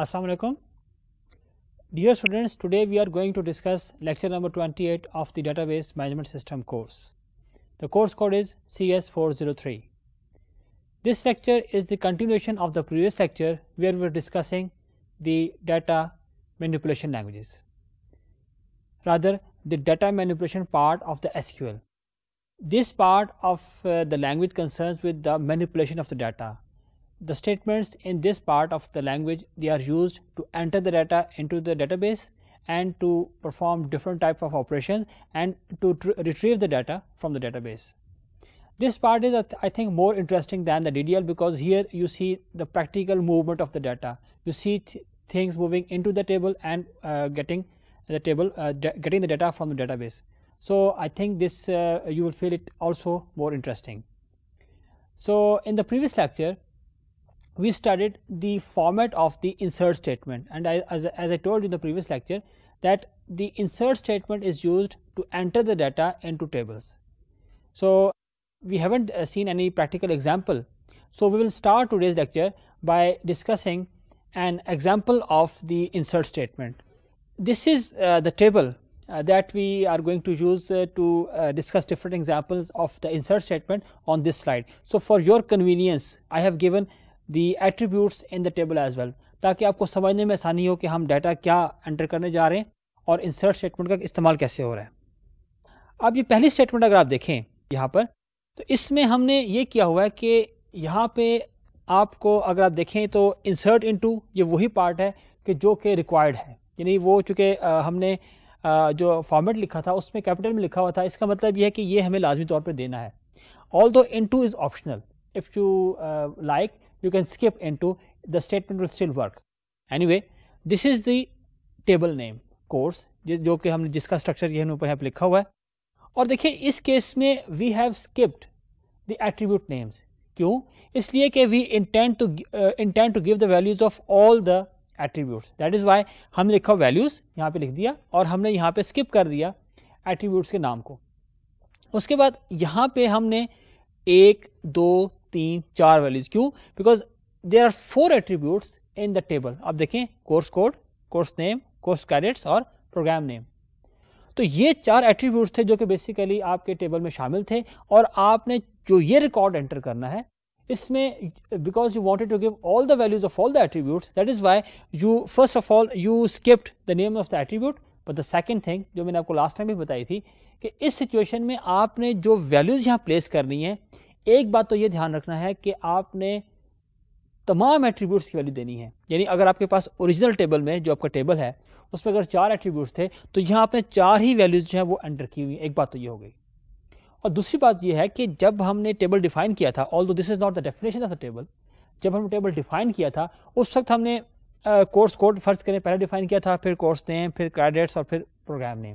Assalamu alaikum. Dear students, today we are going to discuss lecture number 28 of the database management system course. The course code is CS403. This lecture is the continuation of the previous lecture where we were discussing the data manipulation languages. Rather, the data manipulation part of the SQL. This part of uh, the language concerns with the manipulation of the data the statements in this part of the language they are used to enter the data into the database and to perform different type of operations and to retrieve the data from the database. This part is I think more interesting than the DDL because here you see the practical movement of the data. You see th things moving into the table and uh, getting the table uh, getting the data from the database. So I think this uh, you will feel it also more interesting. So in the previous lecture we studied the format of the insert statement and I, as, as I told you in the previous lecture that the insert statement is used to enter the data into tables. So, we have not uh, seen any practical example. So, we will start today's lecture by discussing an example of the insert statement. This is uh, the table uh, that we are going to use uh, to uh, discuss different examples of the insert statement on this slide. So, for your convenience I have given the attributes in the table as well ताकि आपको समझने में आसानी हो कि हम data क्या enter करने जा रहे हैं और इंसर्ट स्टेटमेंट का इस्तेमाल कैसे हो रहा है अब ये पहली स्टेटमेंट अगर आप देखें यहाँ पर तो इसमें हमने ये किया हुआ है कि यहाँ पे आपको अगर आप देखें तो इंसर्ट इनटू ये वही पार्ट है कि जो कि रिक्वायर्ड है यानी वो चूँकि हमने जो फॉर्मेट लिखा था उसमें कैपिटल में लिखा हुआ था इसका मतलब यह है कि ये हमें लाजमी तौर पर देना है although into is optional if you like you can skip into the statement will still work. Anyway, this is the table name course जो कि हमने जिसका स्ट्रक्चर ये ऊपर यहाँ पे लिखा हुआ है और देखिए इस केस में we have skipped the attribute names क्यों इसलिए कि we intend to intend to give the values of all the attributes that is why हमने लिखा वैल्यूज़ यहाँ पे लिख दिया और हमने यहाँ पे स्किप कर दिया एट्रीब्यूट्स के नाम को उसके बाद यहाँ पे हमने एक दो तीन चार वैल्यूज क्यों because there are four attributes in the table आप देखें course code course name course credits और प्रोग्राम नेम तो ये चार एट्रीब्यूट्स थे जो कि बेसिकली आपके टेबल में शामिल थे और आपने जो ये रिकॉर्ड एंटर करना है इसमें because you wanted to give all the values of all the attributes that is why you first of all you skipped the name of the attribute but the second thing जो मैंने आपको last time भी बताई थी कि इस situation में आपने जो वैल्यूज़ यहाँ प्लेस करनी है एक बात तो ये ध्यान रखना है कि आपने तमाम एट्रीब्यूट्स की वैल्यू देनी है यानी अगर आपके पास ओरिजिनल टेबल में जो आपका टेबल है उस पर अगर चार एट्रीब्यूट्स थे तो यहाँ आपने चार ही वैल्यूज़ जो हैं वो एंटर की हुई एक बात तो ये हो गई और दूसरी बात यह है कि जब हमने टेबल डिफाइन किया था all this is not the definition of the table जब हमने टेबल डिफाइन किया था उस वक्त हमने कोर्स कोड फर्ज करें पहले डिफाइन किया था फिर कोर्स नेम फिर क्रेडिट्स और फिर प्रोग्राम नेम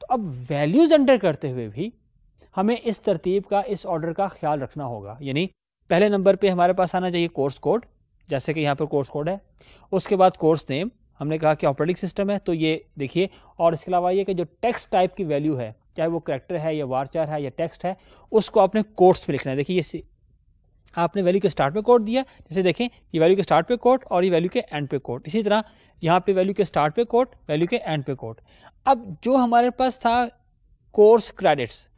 तो अब वैल्यूज़ एंटर करते हुए भी हमें इस तरतीब का इस ऑर्डर का ख्याल रखना होगा यानी पहले नंबर पे हमारे पास आना चाहिए कोर्स कोड जैसे कि यहाँ पर कोर्स कोड है उसके बाद कोर्स नेम हमने कहा कि ऑपरेटिंग सिस्टम है तो ये देखिए और इसके अलावा ये कि जो टेक्स्ट टाइप की वैल्यू है चाहे वो करेक्टर है या वारचार है या टेक्स्ट है उसको आपने कोर्स में लिखना है देखिए ये आपने वैल्यू के स्टार्ट पे कोड दिया जैसे देखें ये वैल्यू के स्टार्ट पे कोड और ये वैल्यू के एंड पे कोड इसी तरह यहाँ पे वैल्यू के स्टार्ट पे कोड वैल्यू के एंड पे कोड अब जो हमारे पास था course credits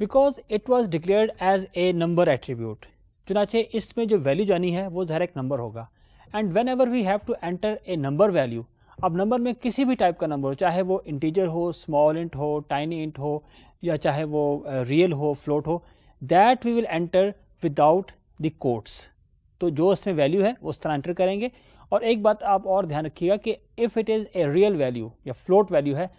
because it was declared as a number attribute चुनाचे इसमें जो वैल्यू जानी है वो डायरेक्ट एक नंबर होगा and whenever we have to enter a number value अब नंबर में किसी भी टाइप का नंबर हो चाहे वो इंटीजर हो स्मॉल इंट हो टाइनी इंट हो या चाहे वो रियल हो फ्लोट हो that we will enter without the quotes तो जो उसमें वैल्यू है उस तरह एंटर करेंगे और एक बात आप और ध्यान रखिएगा कि if it is a real value या फ्लोट वैल्यू है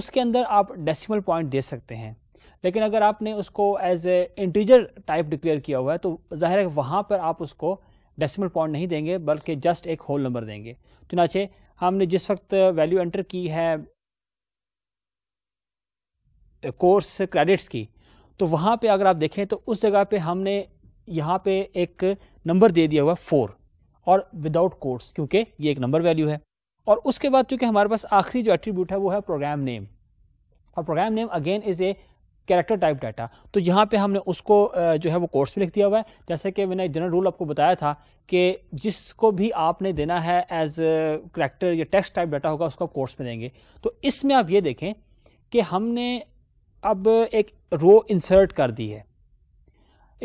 उसके अंदर आप डेसिमल पॉइंट दे सकते हैं लेकिन अगर आपने उसको as a integer type declare किया हुआ है तो जाहिर है वहाँ पर आप उसको डेसिमल पॉइंट नहीं देंगे बल्कि जस्ट एक होल नंबर देंगे चुनाचे तो हमने जिस वक्त वैल्यू एंटर की है कोर्स क्रेडिट्स की तो वहाँ पे अगर आप देखें तो उस जगह पे हमने यहाँ पे एक नंबर दे दिया हुआ फोर और विदाउट कोर्स क्योंकि ये एक नंबर वैल्यू है और उसके बाद चूंकि हमारे पास आखिरी जो एट्रीब्यूट है वो है प्रोग्राम नेम और programme name again is a character type data तो यहाँ पे हमने उसको जो है वो कोर्स में लिख दिया हुआ है जैसे कि मैंने जनरल रूल आपको बताया था कि जिसको भी आपने देना है एज करेक्टर या टेक्स्ट टाइप डाटा होगा उसको कोर्स में देंगे तो इसमें आप ये देखें कि हमने अब एक रो इंसर्ट कर दी है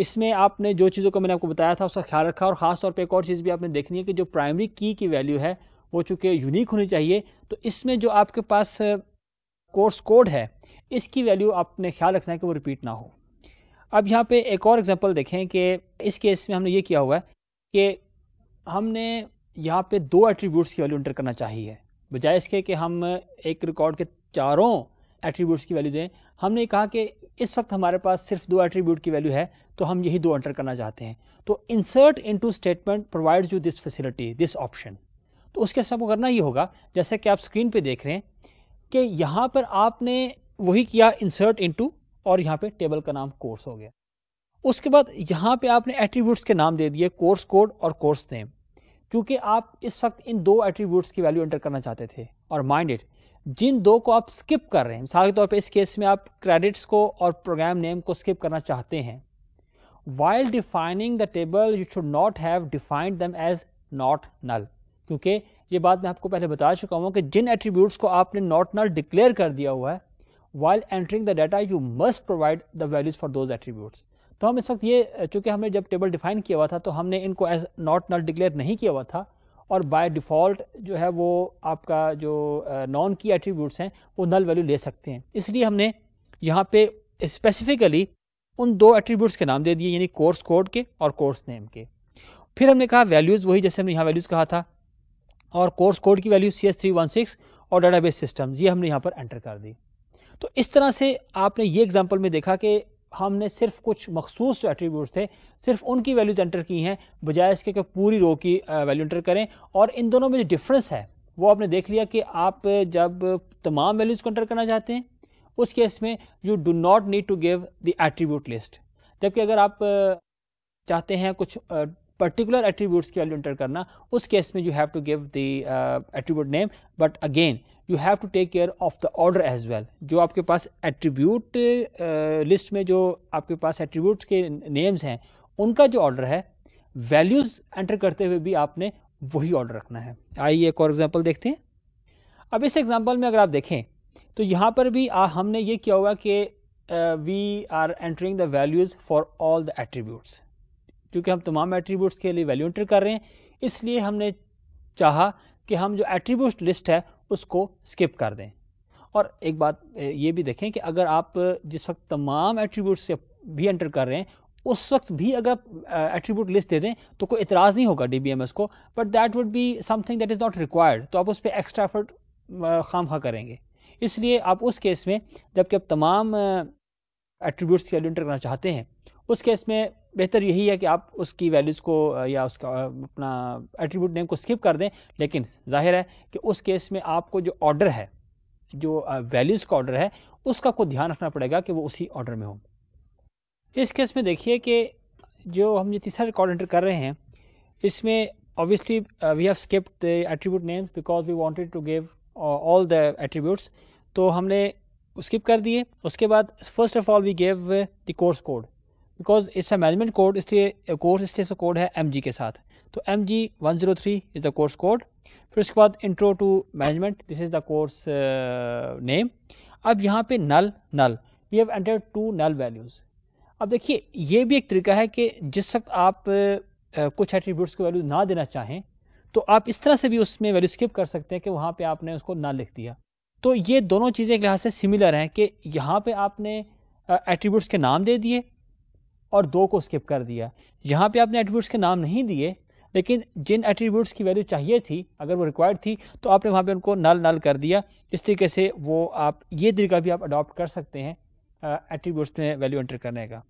इसमें आपने जो चीज़ों को मैंने आपको बताया था उसका ख्याल रखा और ख़ासतौर पर एक और चीज़ भी आपने देखनी है कि जो प्राइमरी की की वैल्यू है वो चूँकि यूनिक होनी चाहिए तो इसमें जो आपके पास कोर्स कोड है इसकी वैल्यू आपने ख्याल रखना है कि वो रिपीट ना हो अब यहाँ पे एक और एग्जांपल देखें कि इस केस में हमने ये किया हुआ है कि हमने यहाँ पे दो एट्रीब्यूट्स की वैल्यू इंटर करना चाहिए बजाय इसके कि हम एक रिकॉर्ड के चारों एट्रीब्यूट्स की वैल्यू दें हमने कहा कि इस वक्त हमारे पास सिर्फ दो एट्रीब्यूट की वैल्यू है तो हम यही दो एंटर करना चाहते हैं तो insert into statement provides you this facility this option तो उसके साथ आपको करना ही होगा जैसे कि आप स्क्रीन पे देख रहे हैं कि यहाँ पर आपने वही किया इंसर्ट इनटू और यहाँ पे टेबल का नाम कोर्स हो गया उसके बाद यहाँ पे आपने एट्रीब्यूट्स के नाम दे दिए कोर्स कोड और कोर्स नेम क्योंकि आप इस वक्त इन दो एट्रीब्यूट्स की वैल्यू एंटर करना चाहते थे और माइंड इट जिन दो को आप स्किप कर रहे हैं मिसाल के तौर पे इस केस में आप क्रेडिट्स को और प्रोग्राम नेम को स्किप करना चाहते हैं while defining the table you should not have defined them as not null क्योंकि ये बात मैं आपको पहले बता चुका हूँ कि जिन एट्रीब्यूट्स को आपने नॉट नल डिक्लेयर कर दिया हुआ है while entering the data you must provide the values for those attributes तो हम इस वक्त ये चूँकि हमने जब टेबल डिफाइन किया हुआ था तो हमने इनको एज नॉट नल डिक्लेयर नहीं किया हुआ था और बाय डिफ़ॉल्ट जो है वो आपका जो नॉन की एट्रीब्यूट्स हैं वो नल वैल्यू ले सकते हैं इसलिए हमने यहाँ पे स्पेसिफिकली उन दो एट्रीब्यूट्स के नाम दे दिए यानी कोर्स कोड के और कोर्स नेम के फिर हमने कहा वैल्यूज़ वही जैसे हमने यहाँ वैल्यूज़ कहा था और कोर्स कोड की value C S three one six और डेटाबेस सिस्टम ये हमने यहाँ पर एंटर कर दी तो इस तरह से आपने ये एग्जाम्पल में देखा कि हमने सिर्फ कुछ मखसूस जो एट्रीब्यूट थे सिर्फ उनकी वैल्यूज एंटर की हैं बजाय इसके कि पूरी रो की वैल्यू एंटर करें और इन दोनों में जो डिफरेंस है वो आपने देख लिया कि आप जब तमाम वैल्यूज़ को एंटर करना चाहते हैं उस केस में you do not need to give the attribute list जबकि अगर आप चाहते हैं कुछ पर्टिकुलर एट्रीब्यूट्स की वैल्यू एंटर करना उस केस में you have to give the attribute name but again you have to take care of the order as well जो आपके पास एट्रीब्यूट लिस्ट में जो आपके पास एट्रीब्यूट के नेम्स हैं उनका जो ऑर्डर है वैल्यूज़ एंटर करते हुए भी आपने वही ऑर्डर रखना है आइए एक और एग्जाम्पल देखते हैं अब इस एग्जाम्पल में अगर आप देखें तो यहाँ पर भी आ, हमने ये किया हुआ कि we are entering the values for all the attributes क्योंकि हम तमाम एट्रीब्यूट्स के लिए वैल्यू एंटर कर रहे हैं इसलिए हमने चाहा कि हम जो एट्रीब्यूट लिस्ट है उसको स्किप कर दें और एक बात ये भी देखें कि अगर आप जिस वक्त तमाम एट्रीब्यूट से भी एंटर कर रहे हैं उस वक्त भी अगर आप एट्रीब्यूट लिस्ट दे दें तो कोई इतराज़ नहीं होगा डी को but that would be something that is not required तो आप उस पर एक्स्ट्रा एफर्ट खाम खा करेंगे इसलिए आप उस केस में जबकि आप तमाम एट्रीब्यूट्स की वैल्यू एंटर करना चाहते हैं उस केस में बेहतर यही है कि आप उसकी वैल्यूज़ को या उसका अपना एट्रीब्यूट नेम को स्किप कर दें लेकिन जाहिर है कि उस केस में आपको जो ऑर्डर है जो वैल्यूज़ का ऑर्डर है उसका को ध्यान रखना पड़ेगा कि वो उसी ऑर्डर में हो इस केस में देखिए कि जो हम ये तीसरा रिकॉर्ड एंटर कर रहे हैं इसमें obviously we have skipped the attribute names because we wanted to give all the attributes तो हमने स्किप कर दिए उसके बाद first of all we gave the course code because it's a management code इसलिए कोर्स इसलिए कोड है M के साथ तो M G one zero three is the course code फिर उसके बाद intro to management this is the course name अब यहाँ पे null null we have enter to null values अब देखिए ये भी एक तरीका है कि जिस वक्त आप uh, कुछ एट्रीब्यूट्स को वैल्यू ना देना चाहें तो आप इस तरह से भी उसमें वैल्यू स्किप कर सकते हैं कि वहाँ पे आपने उसको ना लिख दिया तो ये दोनों चीज़ें एक लिहाज से सिमिलर हैं कि यहाँ पे आपने एट्रीब्यूट्स uh, के नाम दे दिए और दो को स्किप कर दिया यहाँ पे आपने एट्रीब्यूट्स के नाम नहीं दिए लेकिन जिन एट्रीब्यूट्स की वैल्यू चाहिए थी अगर वो रिक्वायर्ड थी तो आपने वहाँ पे उनको नल नल कर दिया इस तरीके से वो आप ये तरीका भी आप अडॉप्ट कर सकते हैं एट्रीब्यूट्स में वैल्यू एंटर करने का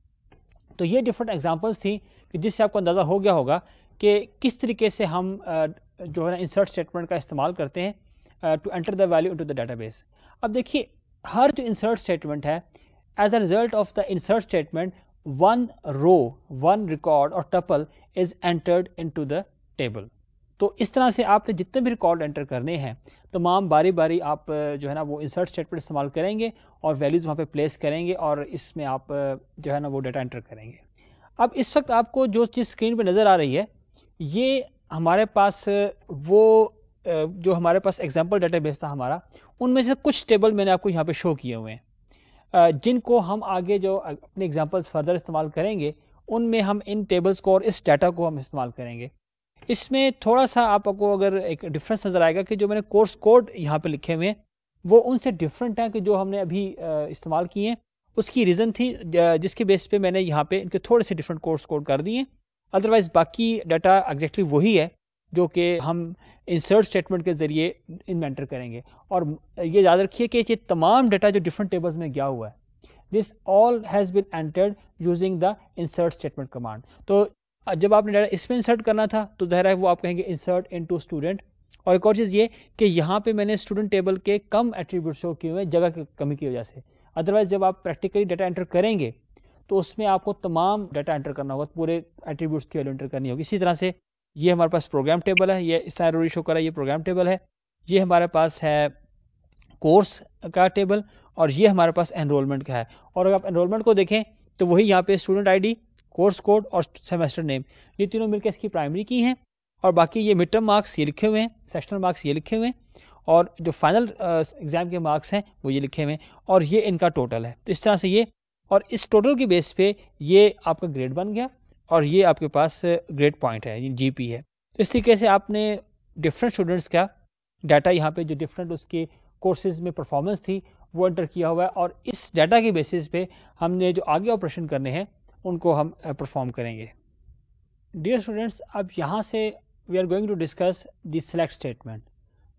तो ये डिफरेंट एग्जाम्पल्स थी कि जिससे आपको अंदाज़ा हो गया होगा कि किस तरीके से हम जो है ना इंसर्ट स्टेटमेंट का इस्तेमाल करते हैं to enter the value to the base अब देखिए हर जो इंसर्ट स्टेटमेंट है as a result of the insert statement one row, one record or tuple is entered into the table. तो इस तरह से आपने जितने भी रिकॉर्ड एंटर करने हैं तमाम बारी बारी आप जो है ना वो इंसर्ट स्टेटमेंट इस्तेमाल करेंगे और वैल्यूज़ वहाँ पे प्लेस करेंगे और इसमें आप जो है ना वो डाटा एंटर करेंगे अब इस वक्त आपको जो चीज़ स्क्रीन पे नज़र आ रही है ये हमारे पास वो जो हमारे पास एग्जाम्पल डेटाबेस था हमारा उनमें से कुछ टेबल मैंने आपको यहाँ पे शो किए हुए हैं जिनको हम आगे जो अपने एग्जांपल्स फर्दर इस्तेमाल करेंगे उनमें हम इन टेबल्स को और इस डाटा को हम इस्तेमाल करेंगे इसमें थोड़ा सा आपको अगर एक डिफरेंस नज़र आएगा कि जो मैंने कोर्स कोड यहाँ पे लिखे हुए हैं वो उनसे डिफरेंट हैं कि जो हमने अभी इस्तेमाल किए हैं उसकी रीज़न थी जिसके बेस पर मैंने यहाँ पे इनके थोड़े से डिफरेंट कोर्स कोड कर दिए अदरवाइज़ बाकी डाटा एग्जैक्टली वही है जो कि हम इंसर्ट स्टेटमेंट के ज़रिए इन्वेंटर करेंगे और ये याद रखिए कि ये तमाम डाटा जो डिफरेंट टेबल्स में गया हुआ है this all has been entered using the insert statement command तो जब आपने डाटा इसमें इंसर्ट करना था तो जहरा है वो आप कहेंगे इंसर्ट इन टू स्टूडेंट और एक और चीज़ ये कि यहाँ पर मैंने स्टूडेंट टेबल के कम एट्रीब्यूट शो किए हुए जगह की कमी की वजह से अदरवाइज जब आप प्रैक्टिकली डाटा एंटर करेंगे तो उसमें आपको तमाम डाटा एंटर करना होगा पूरे एट्रीब्यूट्स की वैल्यू एंटर करनी होगी इसी तरह से ये हमारे पास प्रोग्राम टेबल है ये इस तरह शो करा ये प्रोग्राम टेबल है ये हमारे पास है कोर्स का टेबल और ये हमारे पास एनरोलमेंट का है और अगर आप एनरोलमेंट को देखें तो वही यहाँ पे स्टूडेंट आईडी कोर्स कोड और सेमेस्टर नेम ये तीनों मिलकर इसकी प्राइमरी की हैं और बाकी ये मिड टर्म मार्क्स ये लिखे हुए हैं सेशनल मार्क्स ये लिखे हुए हैं और जो फाइनल एग्ज़ाम uh, के मार्क्स हैं वो ये लिखे हुए हैं और ये इनका टोटल है तो इस तरह से ये और इस टोटल के बेस पे ये आपका ग्रेड बन गया और ये आपके पास ग्रेड पॉइंट है जी है तो इस तरीके से आपने डिफरेंट स्टूडेंट्स का डाटा यहाँ पे जो डिफरेंट उसके कोर्सेज में परफॉर्मेंस थी वो एंटर किया हुआ है और इस डाटा के बेसिस पे हमने जो आगे ऑपरेशन करने हैं उनको हम परफॉर्म करेंगे डियर स्टूडेंट्स अब यहाँ से we are going to discuss the select statement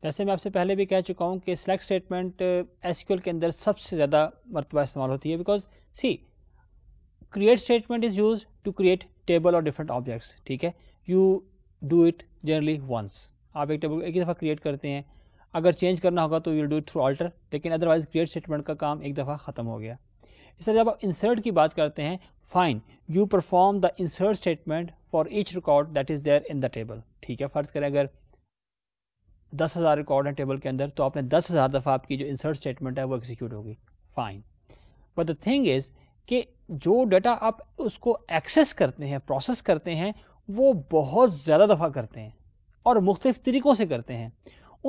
जैसे मैं आपसे पहले भी कह चुका हूँ कि सेलेक्ट स्टेटमेंट एस के अंदर सबसे ज़्यादा मरतबा इस्तेमाल होती है because the create statement is use to create table और डिफरेंट ऑब्जेक्ट्स ठीक है you do it generally once आप एक टेबल एक ही दफ़ा क्रिएट करते हैं अगर चेंज करना होगा तो you do it through alter लेकिन अदरवाइज क्रिएट स्टेटमेंट का काम एक दफ़ा ख़त्म हो गया इस तरह जब आप इंसर्ट की बात करते हैं fine you perform the insert statement for each record that is there in the table ठीक है फ़र्ज़ करें अगर दस हज़ार रिकॉर्ड हैं टेबल के अंदर तो आपने दस हज़ार दफ़ा आपकी जो इंसर्ट स्टेटमेंट है वो एग्जीक्यूट होगी fine but the thing is कि जो डाटा आप उसको एक्सेस करते हैं प्रोसेस करते हैं वो बहुत ज़्यादा दफ़ा करते हैं और मुख्तफ तरीक़ों से करते हैं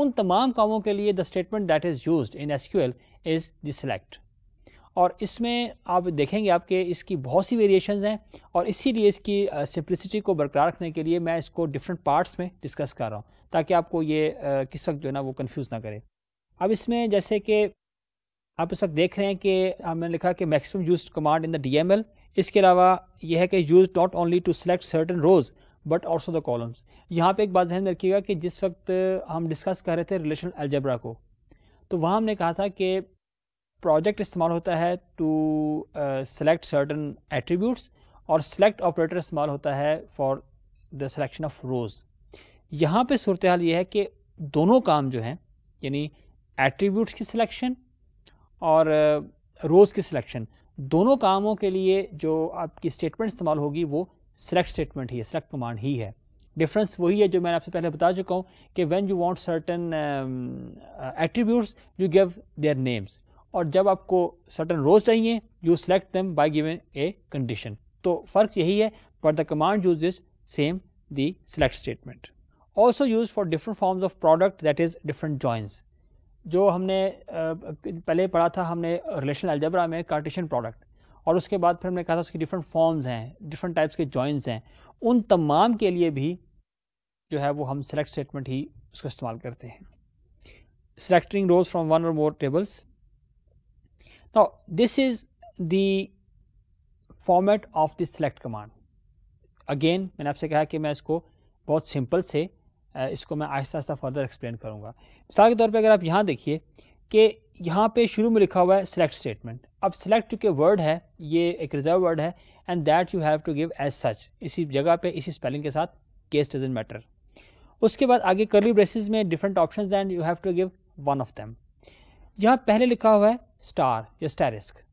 उन तमाम कामों के लिए the statement that is use in S Q L is the select और इसमें आप देखेंगे आपके इसकी बहुत सी वेरिएशन हैं और इसीलिए इसकी सिंप्लिसिटी को बरकरार रखने के लिए मैं इसको डिफरेंट पार्ट्स में डिस्कस कर रहा हूँ ताकि आपको ये किस वक्त जो है ना वो कन्फ्यूज़ ना करे अब इसमें जैसे कि आप इस वक्त देख रहे हैं कि हमने लिखा कि maximum use command in the D इसके अलावा यह है कि use not only to select certain rows but also the columns यहाँ पे एक बात जहन रखिएगा कि जिस वक्त हम डिस्कस कर रहे थे रिलेशन एल्जब्रा को तो वहाँ हमने कहा था कि प्रोजेक्ट इस्तेमाल होता है टू सेलेक्ट सर्टन एट्रीब्यूट्स और सेलेक्ट ऑपरेटर इस्तेमाल होता है for the selection of rows यहाँ पे सूरत हाल ये है कि दोनों काम जो हैं यानी एट्रीब्यूट्स की सिलेक्शन और रोज़ की सिलेक्शन दोनों कामों के लिए जो आपकी स्टेटमेंट इस्तेमाल होगी वो सिलेक्ट स्टेटमेंट ही है सिलेक्ट कमांड ही है डिफरेंस वही है जो मैंने आपसे पहले बता चुका हूँ कि when you want certain attributes you give their names और जब आपको सर्टन रोज चाहिए you select them by giving a condition तो फ़र्क यही है but the command use is same the select statement also use for different forms of product that is different joins जो हमने पहले पढ़ा था हमने रिलेशनल अलजबरा में कार्टिशन प्रोडक्ट और उसके बाद फिर हमने कहा था उसके डिफरेंट फॉर्म्स हैं डिफरेंट टाइप्स के जॉइंट्स हैं उन तमाम के लिए भी जो है वो हम सेलेक्ट स्टेटमेंट ही उसका इस्तेमाल करते हैं सेलेक्टिंग रोज फ्रॉम वन और मोर टेबल्स ना this is the format of the select command again मैंने आपसे कहा कि मैं इसको बहुत सिंपल से इसको मैं आहिस्ता आहिस्ता फर्दर एक्सप्लेन करूँगा मिसाल के तौर पर अगर आप यहाँ देखिए कि यहाँ पे शुरू में लिखा हुआ है सेलेक्ट स्टेटमेंट अब सेलेक्ट के वर्ड है ये एक रिजर्व वर्ड है and that you have to give as such इसी जगह पे इसी स्पेलिंग के साथ केस डजेंट मैटर उसके बाद आगे करली ब्रेसिस में different option and you have to give one of them यहाँ पहले लिखा हुआ है स्टार या स्टेरिस्क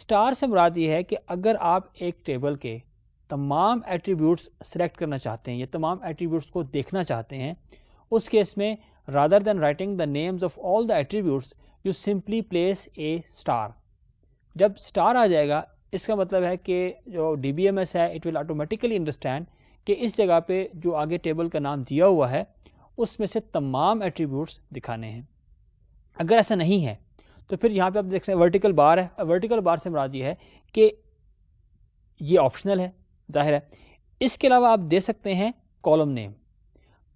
स्टार से मुराद ये है कि अगर आप एक टेबल के तमाम एट्रीब्यूट्स सेलेक्ट करना चाहते हैं या तमाम एट्रीब्यूट्स को देखना चाहते हैं उस केस में rather than writing the names of all the attributes you simply place a star जब स्टार आ जाएगा इसका मतलब है कि जो डी बी एम एस है इट विल ऑटोमेटिकली अंडरस्टैंड कि इस जगह पे जो आगे टेबल का नाम दिया हुआ है उसमें से तमाम एट्रीब्यूट्स दिखाने हैं अगर ऐसा नहीं है तो फिर यहाँ पे आप देख रहे हैं वर्टिकल बार है वर्टिकल बार से मराद ये है कि ये ऑप्शनल है जाहिर है इसके अलावा आप दे सकते हैं कॉलम नेम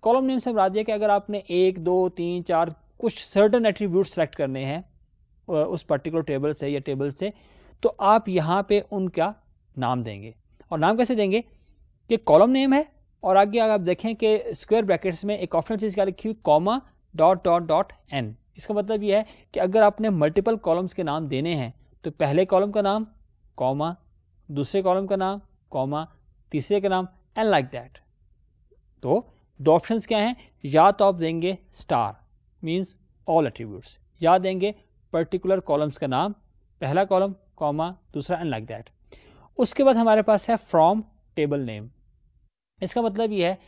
कॉलम नेम से राज कि अगर आपने एक दो तीन चार कुछ सर्टन एट्रीब्यूट सेलेक्ट करने हैं उस पर्टिकुलर टेबल से या टेबल से तो आप यहाँ पे उनका नाम देंगे और नाम कैसे देंगे कि कॉलम नेम है और आगे अगर आप देखें कि स्क्वायर ब्रैकेट्स में एक ऑप्शन चीज़ क्या लिखी हुई comma dot dot dot N इसका मतलब यह है कि अगर आपने मल्टीपल कॉलम्स के नाम देने हैं तो पहले कॉलम का नाम कॉमा दूसरे कॉलम का नाम कॉमा तीसरे का नाम एंड लाइक दैट तो दो ऑप्शंस क्या हैं या तो आप देंगे स्टार मींस ऑल एट्रीब्यूट्स या देंगे पर्टिकुलर कॉलम्स का नाम पहला कॉलम कॉमा दूसरा एंड लाइक दैट उसके बाद हमारे पास है फ्रॉम टेबल नेम इसका मतलब ये है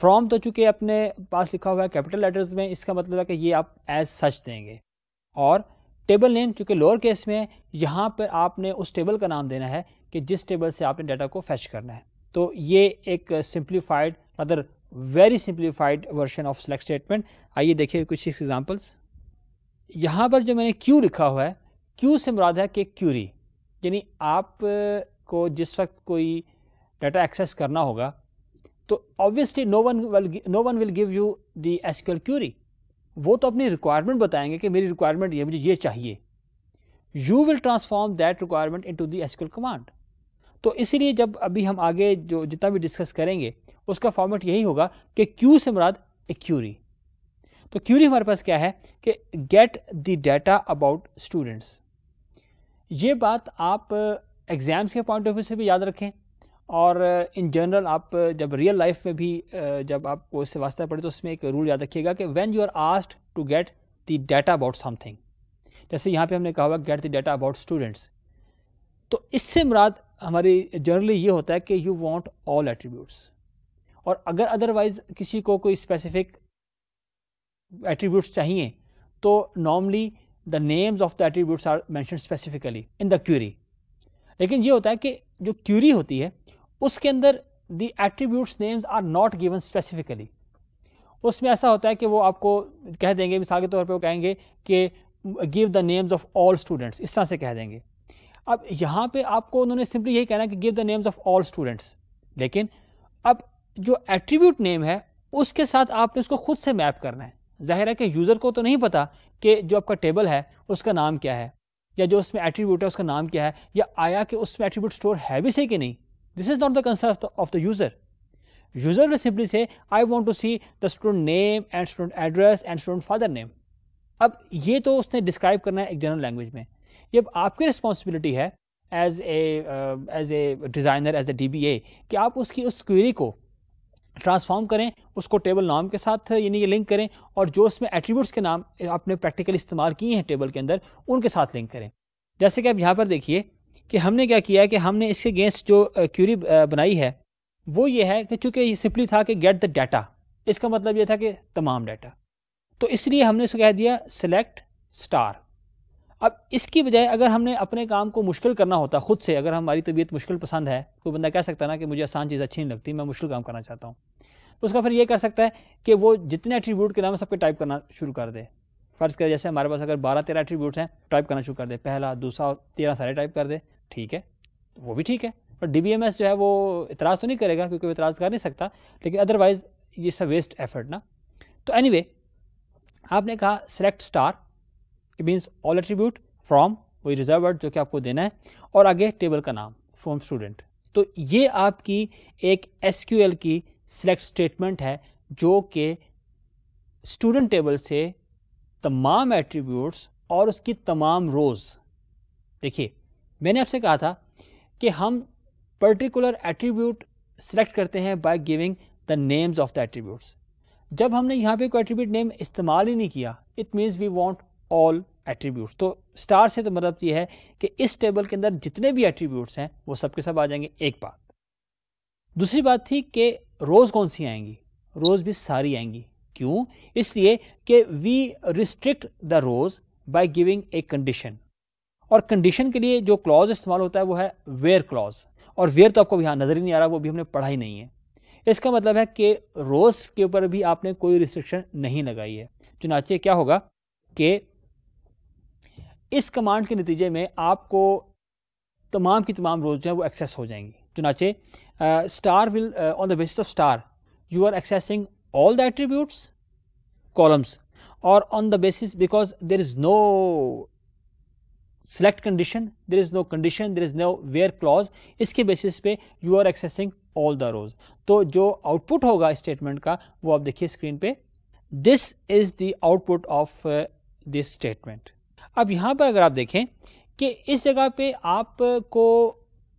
फ्रॉम तो चूंकि अपने पास लिखा हुआ है कैपिटल लेटर्स में इसका मतलब है कि ये आप एज सच देंगे और टेबल नेम चूंकि लोअर केस में है यहाँ पर आपने उस टेबल का नाम देना है कि जिस टेबल से आपने डाटा को फैच करना है तो ये एक simplified other very simplified version of select statement आइए देखिए कुछ सिक्स एग्जाम्पल्स यहाँ पर जो मैंने क्यू लिखा हुआ है क्यू से मुराद है कि क्यूरी यानी आप को जिस वक्त कोई डाटा एक्सेस करना होगा तो obviously no one will no one will give you the SQL query वो तो अपनी रिक्वायरमेंट बताएंगे कि मेरी रिक्वायरमेंट ये मुझे ये चाहिए you will transform that requirement into the SQL command तो इसीलिए जब अभी हम आगे जो जितना भी डिस्कस करेंगे उसका फॉर्मेट यही होगा कि क्यू से मुराद ए क्यूरी तो क्यूरी हमारे पास क्या है कि get the data about students ये बात आप एग्ज़ाम्स के पॉइंट ऑफ व्यू से भी याद रखें और इन जनरल आप जब रियल लाइफ में भी जब आपको इससे वास्ता पड़े तो उसमें एक रूल याद रखिएगा कि when you are asked to get the data about something जैसे यहाँ पे हमने कहा हुआ get the data about students तो इससे मुराद हमारी जनरली ये होता है कि यू वांट ऑल एट्रीब्यूट्स और अगर अदरवाइज किसी को कोई स्पेसिफिक एट्रीब्यूट्स चाहिए तो normally the names of the attributes are mention specifically in the query लेकिन ये होता है कि जो क्यूरी होती है उसके अंदर the attributes names are not given specifically उसमें ऐसा होता है कि वो आपको कह देंगे मिसाल के तौर पे वो कहेंगे कि give the names of all students इस तरह से कह देंगे अब यहाँ पे आपको उन्होंने सिंपली यही कहना कि give the names of all students लेकिन अब जो एट्रीब्यूट नेम है उसके साथ आपने उसको खुद से मैप करना है जाहिर है कि यूज़र को तो नहीं पता कि जो आपका टेबल है उसका नाम क्या है या जो उसमें एट्रीब्यूट है उसका नाम क्या है या आया कि उसमें एट्रीब्यूट स्टोर है भी सही कि नहीं this is not the concern of the user user ने simply say I want to see the student name and student address and student father name अब ये तो उसने डिस्क्राइब करना है एक जनरल लैंग्वेज में ये आपकी रिस्पॉन्सिबिलिटी है as a as a designer as a D कि आप उसकी उस क्वेरी को ट्रांसफॉर्म करें उसको टेबल नाम के साथ यानी ये लिंक करें और जो उसमें एट्रीब्यूट्स के नाम आपने प्रैक्टिकली इस्तेमाल किए हैं टेबल के अंदर उनके साथ लिंक करें जैसे कि आप यहाँ पर देखिए कि हमने क्या किया है कि हमने इसके अगेंस्ट जो क्यूरी uh, uh, बनाई है वो ये है कि चूँकि सिंपली था कि गेट द डाटा इसका मतलब ये था कि तमाम डाटा तो इसलिए हमने इसको कह दिया सेलेक्ट स्टार अब इसकी बजाय अगर हमने अपने काम को मुश्किल करना होता खुद से अगर हमारी तबीयत मुश्किल पसंद है कोई बंदा कह सकता है ना कि मुझे आसान चीज़ अच्छी नहीं लगती मैं मुश्किल काम करना चाहता हूँ तो उसका फिर ये कर सकता है कि वो जितने एट्रीब्यूट के नाम सबके टाइप करना शुरू कर दे फ़र्ज़ करें जैसे हमारे पास अगर बारह तेरह एट्रीब्यूट हैं टाइप करना शुरू कर दे पहला दूसरा और तेरह सारे टाइप कर दे ठीक है वो भी ठीक है पर डी जो है वो इतराज़ तो नहीं करेगा क्योंकि वो इतराज़ कर नहीं सकता लेकिन अदरवाइज़ ये सब वेस्ट एफर्ट ना तो एनी वे आपने कहा select star it means all attribute from वही रिजर्व वर्ड जो कि आपको देना है और आगे टेबल का नाम फ्रॉम स्टूडेंट तो ये आपकी एक एस की सिलेक्ट स्टेटमेंट है जो कि स्टूडेंट टेबल से तमाम एट्रीब्यूट्स और उसकी तमाम रोज़ देखिए मैंने आपसे कहा था कि हम पर्टिकुलर एट्रीब्यूट सिलेक्ट करते हैं by giving the names of the attributes जब हमने यहाँ पे कोई एट्रीब्यूट नेम इस्तेमाल ही नहीं किया it means we want all attributes तो स्टार से तो मतलब तो यह है कि इस टेबल के अंदर जितने भी एट्रीब्यूट्स हैं वो सब के सब आ जाएंगे एक बात दूसरी बात थी कि रोज़ कौन सी आएंगी रोज़ भी सारी आएंगी क्यों इसलिए कि we restrict the rows by giving a condition और कंडीशन के लिए जो क्लॉज इस्तेमाल होता है वो है वेयर क्लॉज और वेयर तो आपको यहां नज़र ही नहीं आ रहा वो भी हमने पढ़ा ही नहीं है इसका मतलब है कि रोज़ के ऊपर भी आपने कोई रिस्ट्रिक्शन नहीं लगाई है चुनाचे क्या होगा कि इस कमांड के नतीजे में आपको तमाम की तमाम रोज़ जो वो एक्सेस हो जाएंगी चुनाचे star will on the basis of star you are accessing all the attributes columns और on the basis because there is no select condition there is no condition there is no where clause इसके basis पे you are accessing all the rows तो जो output होगा statement का वो आप देखिए स्क्रीन पे this is the output of this statement अब यहाँ पर अगर आप देखें कि इस जगह पे आपको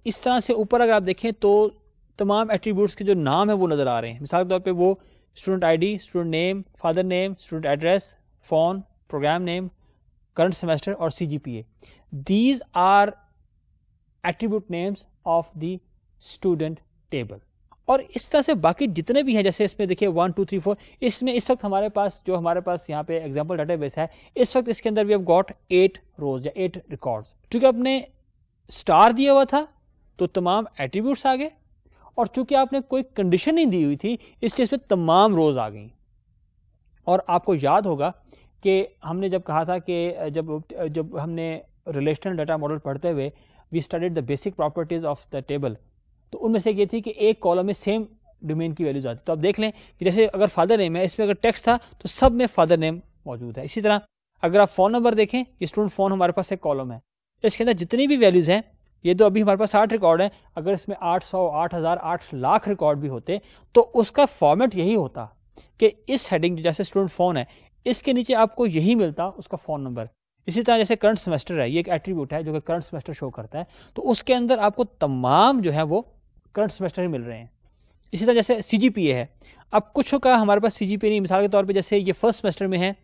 इस तरह से ऊपर अगर आप देखें तो तमाम एट्रीब्यूट्स के जो नाम है वो नज़र आ रहे हैं मिसाल के तौर पे वो student ID, student name father name student address phone program name current semester और C G P A these are attribute names of the student table और इस तरह से बाकी जितने भी हैं जैसे इसमें देखिए वन टू थ्री फोर इसमें इस वक्त हमारे पास जो हमारे पास यहाँ पे एग्जाम्पल डाटाबेस है इस वक्त इसके अंदर भी अब गॉट एट रोज या एट रिकॉर्ड्स क्योंकि आपने स्टार दिया हुआ था तो तमाम एट्रीब्यूट्स आ गए और चूंकि आपने कोई कंडीशन नहीं दी हुई थी इस चीज़ में तमाम रोज आ गई और आपको याद होगा कि हमने जब कहा था कि जब जब हमने रिलेशनल डाटा मॉडल पढ़ते हुए we studied the basic properties of the table तो उनमें से ये थी कि एक कॉलम में सेम डोमेन की वैल्यूज आती तो आप देख लें कि जैसे अगर फादर नेम है इसमें अगर टेक्स्ट था तो सब में फादर नेम मौजूद है इसी तरह अगर आप फ़ोन नंबर देखें स्टूडेंट फ़ोन हमारे पास एक कॉलम है तो इसके अंदर जितनी भी वैल्यूज़ हैं ये तो अभी हमारे पास आठ रिकॉर्ड हैं अगर इसमें आठ सौ आठ हज़ार आठ लाख रिकॉर्ड भी होते तो उसका फॉर्मेट यही होता कि इस हेडिंग जैसे स्टूडेंट फ़ोन है इसके नीचे आपको यही मिलता उसका फ़ोन नंबर इसी तरह जैसे करंट सेमेस्टर है ये एक एट्रीब्यूट है जो कि करंट सेमेस्टर शो करता है तो उसके अंदर आपको तमाम जो है वो करंट सेमेस्टर ही मिल रहे हैं इसी तरह जैसे सी है अब कुछ का हमारे पास सी नहीं मिसाल के तौर पर जैसे ये फर्स्ट सेमेस्टर में है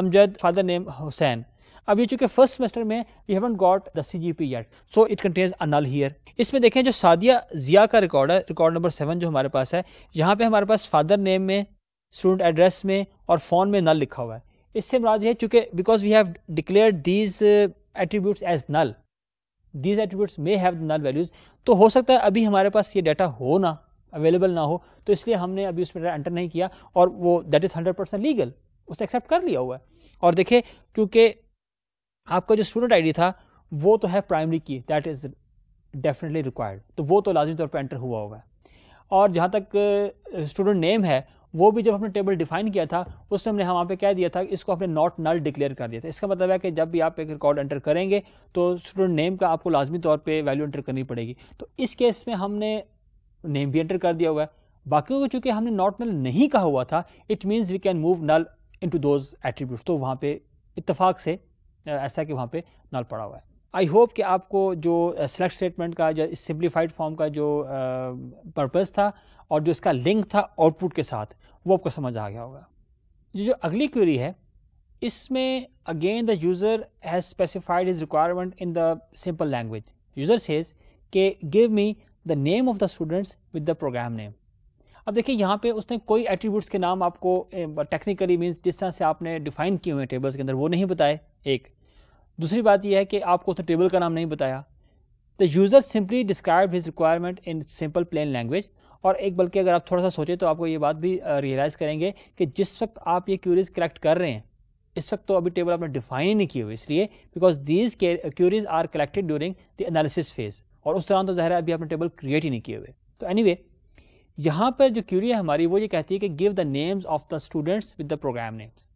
अमजद फादर नेम हुसैन अब ये चूंकि फर्स्ट सेमेस्टर में we haven't got the C G P yet so it contains a null here इसमें देखें जो सादिया जिया का रिकॉर्ड है रिकॉर्ड नंबर सेवन जो हमारे पास है यहाँ पे हमारे पास फादर नेम में स्टूडेंट एड्रेस में और फ़ोन में नल लिखा हुआ है इससे मुराद है चूंकि because we have declare these attribute as null these attributes may have null values तो हो सकता है अभी हमारे पास ये डाटा हो ना अवेलेबल ना हो तो इसलिए हमने अभी उसमें एंटर नहीं किया और वो that is hundred percent legal उसने एक्सेप्ट कर लिया हुआ है और देखिए क्योंकि आपका जो स्टूडेंट आईडी था वो तो है प्राइमरी की दैट इज़ डेफिनेटली रिक्वायर्ड तो वो तो लाजमी तौर पर एंटर हुआ होगा और जहाँ तक स्टूडेंट नेम है वो भी जब हमने टेबल डिफाइन किया था उसमें हमने वहाँ पे क्या दिया था इसको हमने नॉट नल डिक्लेयर कर दिया था इसका मतलब है कि जब भी आप एक रिकॉर्ड एंटर करेंगे तो स्टूडेंट नेम का आपको लाजमी तौर पर वैल्यू एंटर करनी पड़ेगी तो इस केस में हमने नेम भी एंटर कर दिया हुआ है बाकी को चूँकि हमने नॉट नल नहीं कहा हुआ था it means we can move null into those attribute तो वहाँ पर इतफाक़ से ऐसा कि वहाँ पर नल पड़ा हुआ है आई होप कि आपको जो सेलेक्ट स्टेटमेंट का या सिंप्लीफाइड फॉर्म का जो पर्पज़ था और जो इसका लिंक था आउटपुट के साथ वो आपको समझ आ गया होगा ये जो अगली क्वेरी है इसमें again the user has specified is requirement in the simple language user says के give me the name of the students with the program name अब देखिए यहाँ पे उसने कोई एट्रीब्यूट्स के नाम आपको टेक्निकली मीन्स जिस तरह से आपने डिफाइन किए हुए टेबल्स के अंदर वो नहीं बताए एक दूसरी बात यह है कि आपको उसने टेबल का नाम नहीं बताया the user simply describe his requirement in simple plain language और एक बल्कि अगर आप थोड़ा सा सोचें तो आपको ये बात भी रियलाइज़ करेंगे कि जिस वक्त आप ये क्यूरीज कलेक्ट कर रहे हैं इस वक्त तो अभी टेबल आपने डिफाइन ही नहीं की हुई इसलिए because these queries are collected during the analysis phase और उस दौरान तो ज़ाहिर है अभी आपने टेबल क्रिएट ही नहीं किए हुए तो एनी anyway, यहाँ पर जो क्यूरी है हमारी वो ये कहती है कि give the names of the students with the program names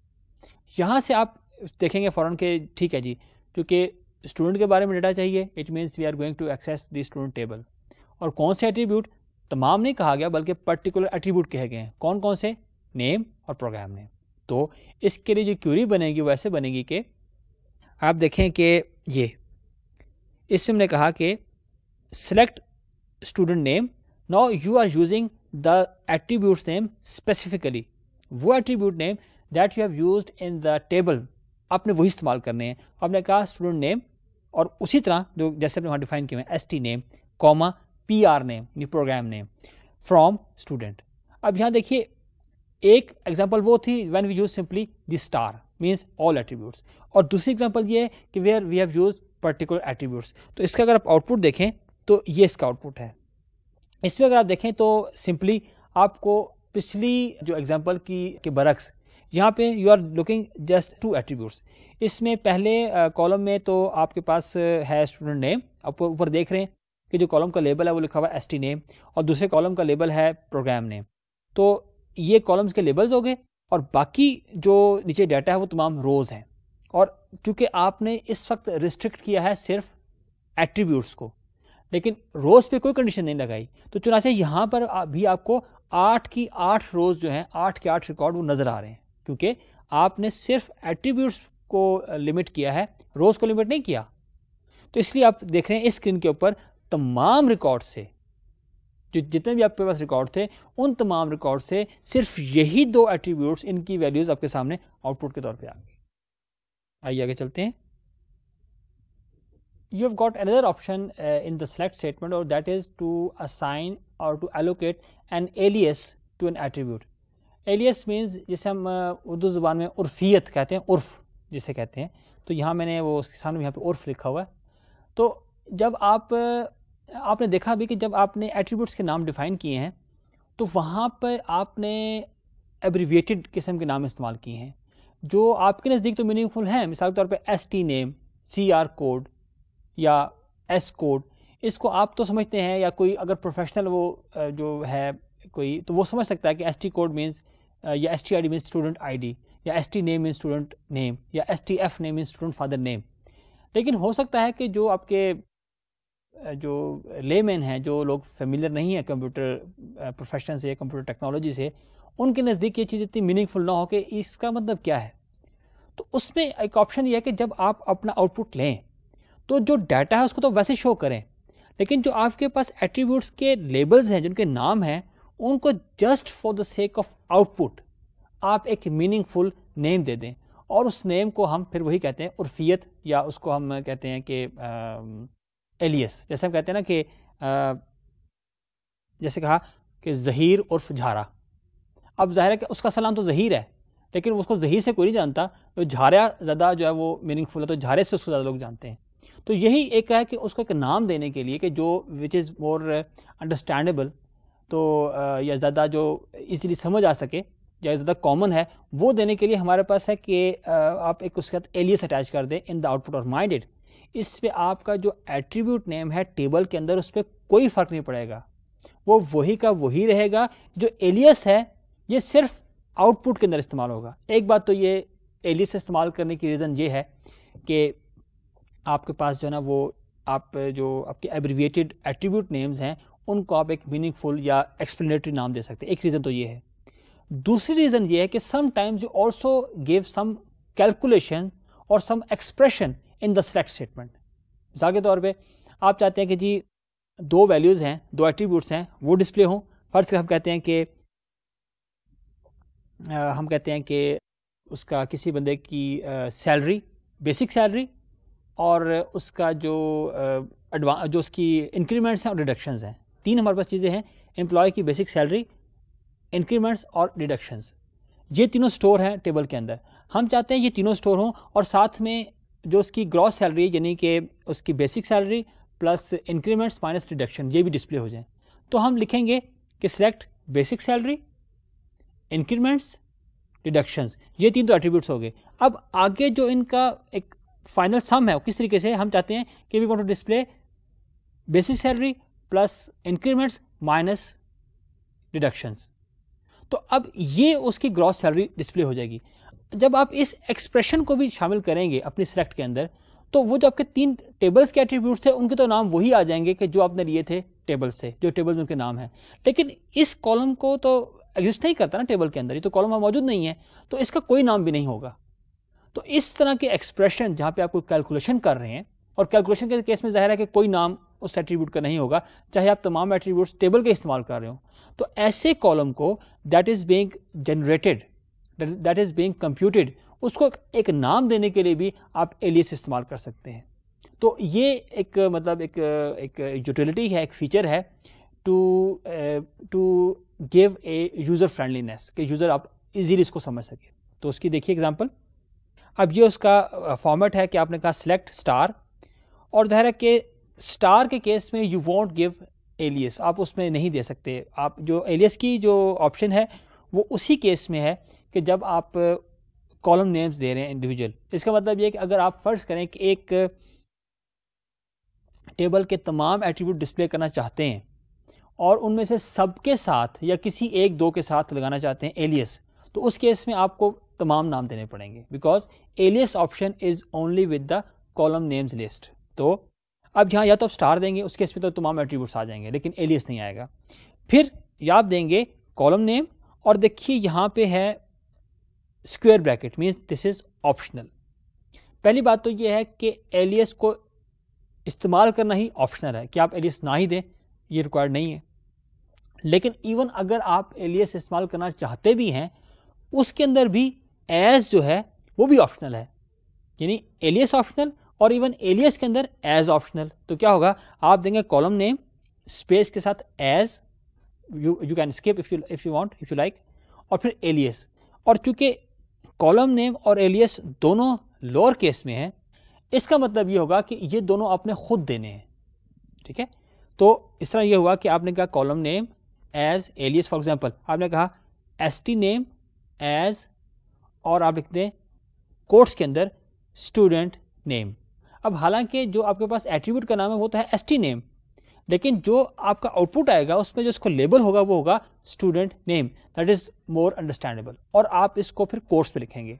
यहाँ से आप देखेंगे फ़ौरन के ठीक है जी क्योंकि स्टूडेंट के बारे में डेटा चाहिए it means we are going to access the student table और कौन से एट्रीब्यूट तमाम नहीं कहा गया बल्कि पर्टिकुलर एट्रीब्यूट कहे गए हैं कौन कौन से नेम और प्रोग्राम नेम तो इसके लिए जो क्यूरी बनेगी वैसे बनेगी कि आप देखें कि ये इसमें हमने कहा कि select student name now you are using the attributes name specifically वो attribute name that you have used in the table आपने वही इस्तेमाल करने हैं आपने कहा स्टूडेंट नेम और उसी तरह जो जैसे आपने वहाँ डिफाइन किए हैं S T name comma P R name program name from student अब यहाँ देखिए एक एग्जाम्पल वो थी when we use simply the star means all attributes और दूसरी एग्जाम्पल ये है कि where we have use particular attributes तो इसका अगर आप आउटपुट देखें तो ये इसका आउटपुट है इसमें अगर आप देखें तो सिंपली आपको पिछली जो एग्जाम्पल की के बरक्स यहाँ पे you are looking just two attributes इसमें पहले कॉलम में तो आपके पास है स्टूडेंट नेम आप ऊपर देख रहे हैं कि जो कॉलम का लेबल है वो लिखा हुआ है एस टी नेम और दूसरे कॉलम का लेबल है प्रोग्राम नेम तो ये कॉलम्स के लेबल्स हो गए और बाकी जो नीचे डाटा है वो तमाम रोज़ हैं और चूंकि आपने इस वक्त रिस्ट्रिक्ट किया है सिर्फ एट्रीब्यूट्स को लेकिन रोज़ पे कोई कंडीशन नहीं लगाई तो चुनाचे यहां पर भी आपको आठ की आठ रोज़ जो हैं आठ के आठ रिकॉर्ड वो नज़र आ रहे हैं क्योंकि आपने सिर्फ एट्रीब्यूट्स को लिमिट किया है रोज़ को लिमिट नहीं किया तो इसलिए आप देख रहे हैं इस स्क्रीन के ऊपर तमाम रिकॉर्ड से जो जितने भी आपके पास रिकॉर्ड थे उन तमाम रिकॉर्ड से सिर्फ यही दो एट्रीब्यूट इनकी वैल्यूज आपके सामने आउटपुट के तौर पर आ गई आइए आगे चलते हैं you have got another option in uh, in the select statement or that is to assign or to allocate an alias to an attribute alias जिसे हम uh, उर्दू ज़ुबान में उर्फियत कहते हैं उर्फ जिसे कहते हैं तो यहाँ मैंने वो उसके सामने यहाँ पे उर्फ लिखा हुआ है तो जब आप आपने देखा भी कि जब आपने एट्रीब्यूट्स के नाम डिफ़ाइन किए हैं तो वहाँ पर आपने एब्रीविएटेड किस्म के नाम इस्तेमाल किए हैं जो आपके नज़दीक तो मीनिंगफुल हैं मिसाल के तौर पर S T name C R code या एस कोड इसको आप तो समझते हैं या कोई अगर प्रोफेशनल वो जो है कोई तो वो समझ सकता है कि एस टी कोड मीन्स या S T I D mean student I D या S T name mean student name या S T F name mean student father name लेकिन हो सकता है कि जो आपके जो लेमैन हैं जो लोग फेमिलियर नहीं है कंप्यूटर प्रोफेशन से कंप्यूटर टेक्नोलॉजी से उनके नज़दीक ये चीज़ इतनी मीनिंगफुल ना हो कि इसका मतलब क्या है तो उसमें एक ऑप्शन ये है कि जब आप अपना आउटपुट लें तो जो डाटा है उसको तो वैसे शो करें लेकिन जो आपके पास एट्रीब्यूट्स के लेबल्स हैं जिनके नाम हैं उनको just for the sake of output आप एक मीनिंगफुल नेम दे दें और उस नेम को हम फिर वही कहते हैं उर्फियत या उसको हम कहते हैं कि एलियस जैसे हम कहते हैं ना कि जैसे कहा कि जहीर उर्फ झारा अब ज़ाहिर है कि उसका सलाम तो जहीर है लेकिन उसको जहीर से कोई नहीं जानता तो झारा ज़्यादा जो है वो मीनिंगफुल है तो झारे से उसको ज़्यादा लोग जानते हैं तो यही एक है कि उसको एक नाम देने के लिए कि जो विच इज़ मोर अंडरस्टैंडेबल तो या ज़्यादा जो इजीली समझ आ सके या ज़्यादा कॉमन है वो देने के लिए हमारे पास है कि आप एक उसके साथ एलियस अटैच कर दें in the output of minded इस पर आपका जो एट्रीब्यूट नेम है टेबल के अंदर उस पर कोई फ़र्क नहीं पड़ेगा वो वही का वही रहेगा जो एलियस है ये सिर्फ आउटपुट के अंदर इस्तेमाल होगा एक बात तो ये एलियस इस्तेमाल करने की रीज़न ये है कि आपके पास जो है ना वो आप जो आपके एब्रीविएटेड एट्रीब्यूट नेम्स हैं उनको आप एक मीनिंगफुल या एक्सप्लेनेटरी नाम दे सकते हैं एक रीज़न तो ये है दूसरी रीज़न ये है कि sometimes you also give some calculation और some expression in the select statement मिसाल के तौर पर आप चाहते हैं कि जी दो वैल्यूज़ हैं दो एट्रीब्यूट हैं वो डिस्प्ले हों फर्स्ट हम कहते हैं कि हम कहते हैं कि उसका किसी बंदे की सैलरी बेसिक सैलरी और उसका जो एडवा जो उसकी इंक्रीमेंट्स हैं और डिडक्शन हैं तीन हमारे पास चीज़ें हैं एम्प्लॉय की बेसिक सैलरी इंक्रीमेंट्स और डिडक्शंस ये तीनों स्टोर हैं टेबल के अंदर हम चाहते हैं ये तीनों स्टोर हों और साथ में जो उसकी ग्रॉस सैलरी यानी कि उसकी basic salary plus increments minus reduction ये भी डिस्प्ले हो जाए तो हम लिखेंगे कि select basic salary increments deductions ये तीन तो एट्रीब्यूट्स हो गए अब आगे जो इनका एक फाइनल सम है वो किस तरीके से हम चाहते हैं कि we want to display basic salary plus increments minus deductions तो अब ये उसकी ग्रॉस सैलरी डिस्प्ले हो जाएगी जब आप इस एक्सप्रेशन को भी शामिल करेंगे अपनी सेलेक्ट के अंदर तो वो जो आपके तीन टेबल्स के एट्रीब्यूट थे उनके तो नाम वही आ जाएंगे कि जो आपने लिए थे टेबल से जो टेबल्स उनके नाम है लेकिन इस कॉलम को तो एग्जिस्ट नहीं करता ना टेबल के अंदर ये तो कॉलम वहाँ मौजूद नहीं है तो इसका कोई नाम भी नहीं होगा तो इस तरह के एक्सप्रेशन जहाँ पे आप कोई कैलकुलेशन कर रहे हैं और कैलकुलेशन के केस में जाहिर है कि कोई नाम उस एट्रीब्यूट का नहीं होगा चाहे आप तमाम एट्रीब्यूट टेबल का इस्तेमाल कर रहे हो तो ऐसे कॉलम को that is being generated that is being computed उसको एक नाम देने के लिए भी आप एलियस इस्तेमाल कर सकते हैं तो ये एक मतलब एक एक यूटिलिटी है एक फीचर है to to give a user friendliness कि यूज़र आप इजीली इसको समझ सके तो उसकी देखिए एग्जांपल अब ये उसका फॉर्मेट uh, है कि आपने कहा सिलेक्ट स्टार और जहर के कि स्टार के केस में यू वॉन्ट गिव एलियस आप उसमें नहीं दे सकते आप जो एलियस की जो ऑप्शन है वो उसी केस में है कि जब आप कॉलम नेम्स दे रहे हैं इंडिविजुअल इसका मतलब ये कि अगर आप फ़र्ज़ करें कि एक टेबल के तमाम एट्रीब्यूट डिस्प्ले करना चाहते हैं और उनमें से सबके साथ या किसी एक दो के साथ लगाना चाहते हैं एलियस तो उस केस में आपको तमाम नाम देने पड़ेंगे because alias option is only with the column names list तो अब यहाँ या तो आप स्टार देंगे उस केस में तो तमाम एट्रीब्यूट्स आ जाएंगे लेकिन एलियस नहीं आएगा फिर याद देंगे कॉलम नेम और देखिए यहाँ पे है square bracket means this is optional पहली बात तो ये है कि एलियस को इस्तेमाल करना ही ऑप्शनल है कि आप एलियस ना ही दें ये रिक्वायर्ड नहीं है लेकिन इवन अगर आप एलियस इस्तेमाल करना चाहते भी हैं उसके अंदर भी एज जो है वो भी ऑप्शनल है यानी एलियस ऑप्शनल और इवन एलियस के अंदर एज ऑप्शनल तो क्या होगा आप देंगे कॉलम नेम स्पेस के साथ as you you can skip if you if you want if you like और फिर एलियस और चूंकि कॉलम नेम और एलियस दोनों लोअर केस में है इसका मतलब ये होगा कि ये दोनों आपने खुद देने हैं ठीक है तो इस तरह ये हुआ कि आपने कहा column name as alias for example आपने कहा एस टी नेम एज और आप लिखते हैं कोर्ट्स के अंदर स्टूडेंट नेम अब हालांकि जो आपके पास एट्रीब्यूट का नाम है वो तो है एस टी नेम लेकिन जो आपका आउटपुट आएगा उसमें जो इसको लेबल होगा वो होगा student name that is more understandable और आप इसको फिर कोर्स पे लिखेंगे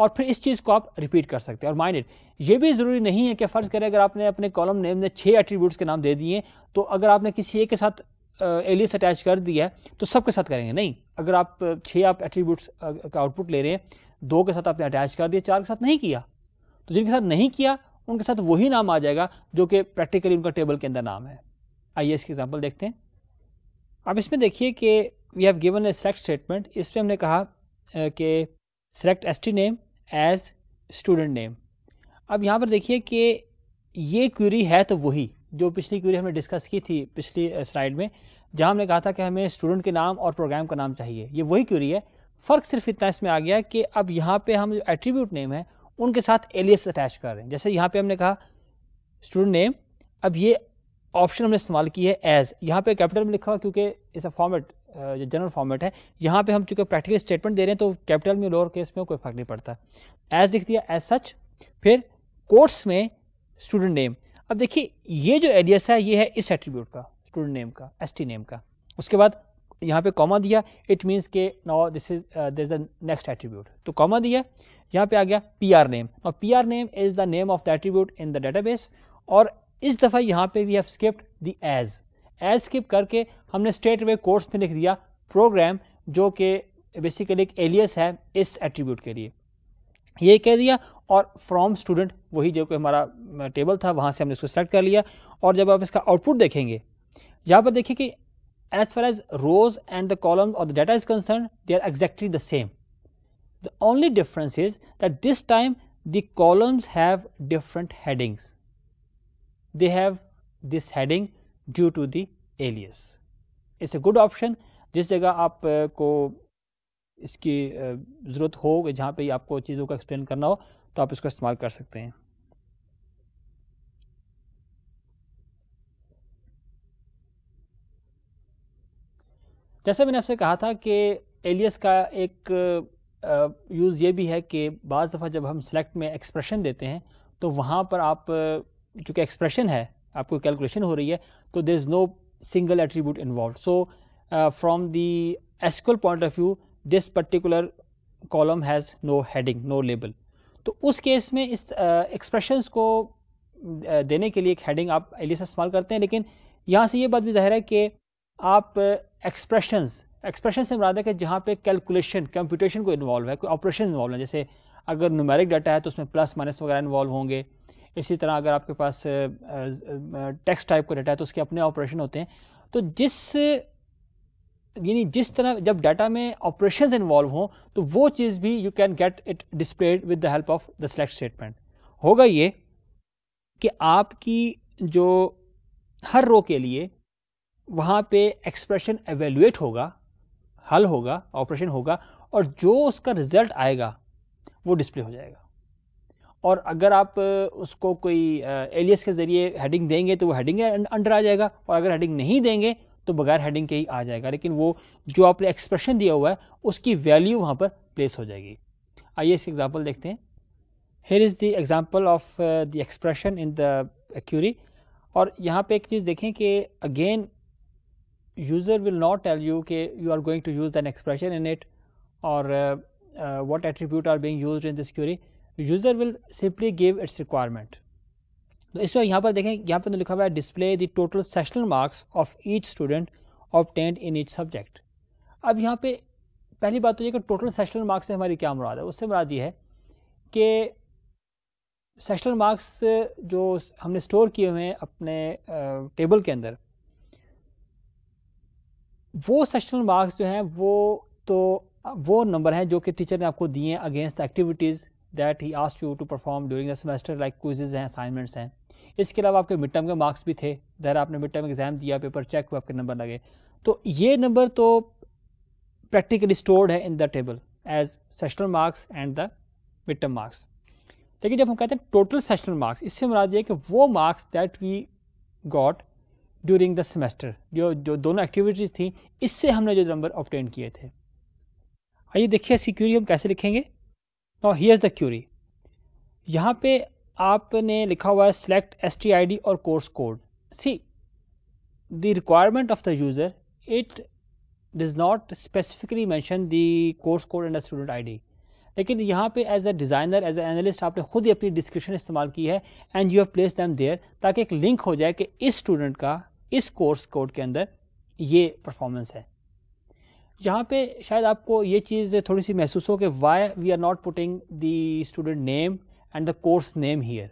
और फिर इस चीज़ को आप रिपीट कर सकते हैं और माइंड इट ये भी ज़रूरी नहीं है कि फ़र्ज़ करें अगर आपने अपने कॉलम नेम ने छः एट्रीब्यूट्स के नाम दे दिए तो अगर आपने किसी एक के साथ एलियस अटैच कर दिया है तो सबके साथ करेंगे नहीं अगर आप छः आप एट्रीब्यूट्स का आउटपुट ले रहे हैं दो के साथ आपने अटैच कर दिया चार के साथ नहीं किया तो जिनके साथ नहीं किया उनके साथ वही नाम आ जाएगा जो कि प्रैक्टिकली उनका टेबल के अंदर नाम है आइए इसकी एग्जांपल देखते हैं अब इसमें देखिए कि we have given a select statement इसमें हमने कहा कि select S name as student name अब यहाँ पर देखिए कि ये क्यूरी है तो वही जो पिछली क्यूरी हमने डिस्कस की थी पिछली स्लाइड में जहाँ हमने कहा था कि हमें स्टूडेंट के नाम और प्रोग्राम का नाम चाहिए ये वही क्यूरी है फ़र्क सिर्फ इतना इसमें आ गया कि अब यहाँ पे हम जो एट्रीब्यूट नेम है उनके साथ एलियस अटैच कर रहे हैं जैसे यहाँ पे हमने कहा स्टूडेंट नेम अब ये ऑप्शन हमने इस्तेमाल की है एज यहाँ पे कैपिटल में लिखा क्योंकि इस फॉर्मेट uh, जो जनरल फॉर्मेट है यहाँ पे हम चूंकि प्रैक्टिकल स्टेटमेंट दे रहे हैं तो कैपिटल में लोअर केस में कोई फर्क नहीं पड़ता एज लिख दिया एज सच फिर कोर्स में स्टूडेंट नेम अब देखिए ये जो एरियस है ये है इस एट्रीब्यूट का स्टूडेंट नेम का एस नेम का उसके बाद यहाँ पे कॉमा दिया इट मीन्स के now this is this next attribute तो कॉमा दिया यहाँ पे आ गया पी आर नेम और P R name is the name of the attribute in the database और इस दफ़ा यहाँ पे we have skipped the as as skip करके हमने स्ट्रेट वे कोर्स में लिख दिया प्रोग्राम जो कि बेसिकली एक एलियस है इस एट्रीब्यूट के लिए ये कह दिया और फ्रॉम स्टूडेंट वही जो कि हमारा टेबल था वहाँ से हमने इसको सेलेक्ट कर लिया और जब आप इसका आउटपुट देखेंगे यहाँ पर देखिए कि as far as rows and the column और the data is concern they are exactly the same the only difference is that this time the columns have different headings they have this heading due to the alias it's a good option जिस जगह आप को इसकी ज़रूरत हो जहाँ पे आपको चीज़ों को एक्सप्लेन करना हो तो आप इसको इस्तेमाल कर सकते हैं जैसे मैंने आपसे कहा था कि एलियस का एक यूज़ ये भी है कि बज़ दफ़ा जब हम सेलेक्ट में एक्सप्रेशन देते हैं तो वहाँ पर आप चूँकि एक्सप्रेशन है आपको कैलकुलेशन हो रही है तो there is no single attribute involve so from the SQL point of view this particular column has no heading no label तो उस केस में इस एक्सप्रेशंस uh, को uh, देने के लिए एक हेडिंग आप एलिस इस्तेमाल करते हैं लेकिन यहाँ से ये बात भी जाहिर है कि आप एक्सप्रेशंस uh, एक्सप्रेशन से मुराद है कि जहाँ पे कैलकुलेशन कंप्यूटेशन को इन्वॉल्व है कोई ऑपरेशन इन्वॉल्व है जैसे अगर न्यूमेरिक डाटा है तो उसमें प्लस माइनस वगैरह इन्वॉल्व होंगे इसी तरह अगर आपके पास टेक्स्ट टाइप का डाटा है तो उसके अपने ऑपरेशन होते हैं तो जिस यानी जिस तरह जब डाटा में ऑपरेशन इन्वॉल्व हों तो वो चीज़ भी you can get it displayed with the help of the select statement होगा ये कि आपकी जो हर रो के लिए वहाँ पे एक्सप्रेशन एवेल्यूएट होगा हल होगा ऑपरेशन होगा और जो उसका रिजल्ट आएगा वो डिस्प्ले हो जाएगा और अगर आप उसको कोई एलियस के ज़रिए हेडिंग देंगे तो वो हेडिंग अंडर आ जाएगा और अगर हेडिंग नहीं देंगे तो बगैर हेडिंग के ही आ जाएगा लेकिन वो जो आपने एक्सप्रेशन दिया हुआ है उसकी वैल्यू वहाँ पर प्लेस हो जाएगी आइए इस एग्जाम्पल देखते हैं here is the example of the expression in the query और यहाँ पे एक चीज़ देखें कि again user will not tell you के you are going to use an expression in it और what attribute are being use in this query user will simply give its requirement तो इसमें यहाँ पर देखें यहाँ पर तो लिखा हुआ है display the total sessional marks of each student tent in each subject अब यहाँ पे पहली बात तो ये कि टोटल सेशनल मार्क्स से हमारी क्या मुराद है उससे मुराद ये है कि सेशनल मार्क्स जो हमने स्टोर किए हुए हैं अपने टेबल के अंदर वो सेशनल मार्क्स जो हैं वो तो वो नंबर हैं जो कि टीचर ने आपको दिए हैं against activities that he asked you to perform during the semester like quizzes हैं असाइनमेंट्स हैं इसके अलावा आपके मिड टर्म के मार्क्स भी थे ज़रा आपने मिड टर्म एग्जाम दिया पेपर चेक हुआ आपके नंबर लगे तो ये नंबर तो प्रैक्टिकली स्टोर्ड है in the table as sessional marks and the mid term marks लेकिन जब हम कहते हैं टोटल सेशनल मार्क्स इससे मुराद ये कि वो marks that we got during the semester जो जो दोनों एक्टिविटीज़ थी इससे हमने जो नंबर ऑप्टेन किए थे आइए देखिए सिक्योरी हम कैसे लिखेंगे नाउ हियर्स द क्यूरी यहाँ पे आपने लिखा हुआ है select S T I D और course code see the requirement of the user it does not specifically mention the course code and the student I D लेकिन यहाँ पे as a designer as analyst आपने खुद ही अपनी description इस्तेमाल की है and you have place them there ताकि एक लिंक हो जाए कि इस स्टूडेंट का इस कोर्स कोड के अंदर ये परफॉर्मेंस है यहाँ पे शायद आपको ये चीज़ थोड़ी सी महसूस हो कि why we are not putting the student name and the course name here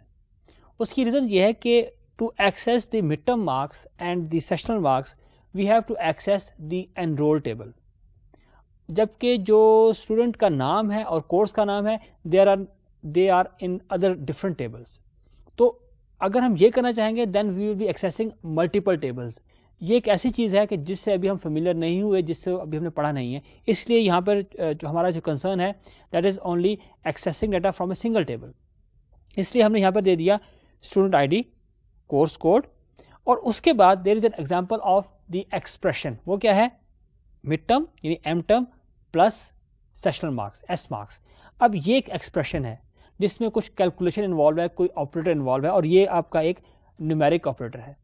उसकी रीज़न ये है कि to access the mid term marks and the sessional marks we have to access the enroll table जबकि जो student का नाम है और कोर्स का नाम है there are they are in other different tables तो अगर हम ये करना चाहेंगे then we will be accessing multiple tables ये एक ऐसी चीज़ है कि जिससे अभी हम फेमिलियर नहीं हुए जिससे अभी हमने पढ़ा नहीं है इसलिए यहाँ पर जो हमारा जो कंसर्न है that is only accessing data from a single table इसलिए हमने यहाँ पर दे दिया स्टूडेंट आईडी कोर्स कोड और उसके बाद there is an example of the expression वो क्या है मिड टर्म यानी M term plus sessional marks S marks अब ये एक एक्सप्रेशन है जिसमें कुछ कैलकुलेशन इन्वॉल्व है कोई ऑपरेटर इन्वॉल्व है और ये आपका एक न्यूमेरिक ऑपरेटर है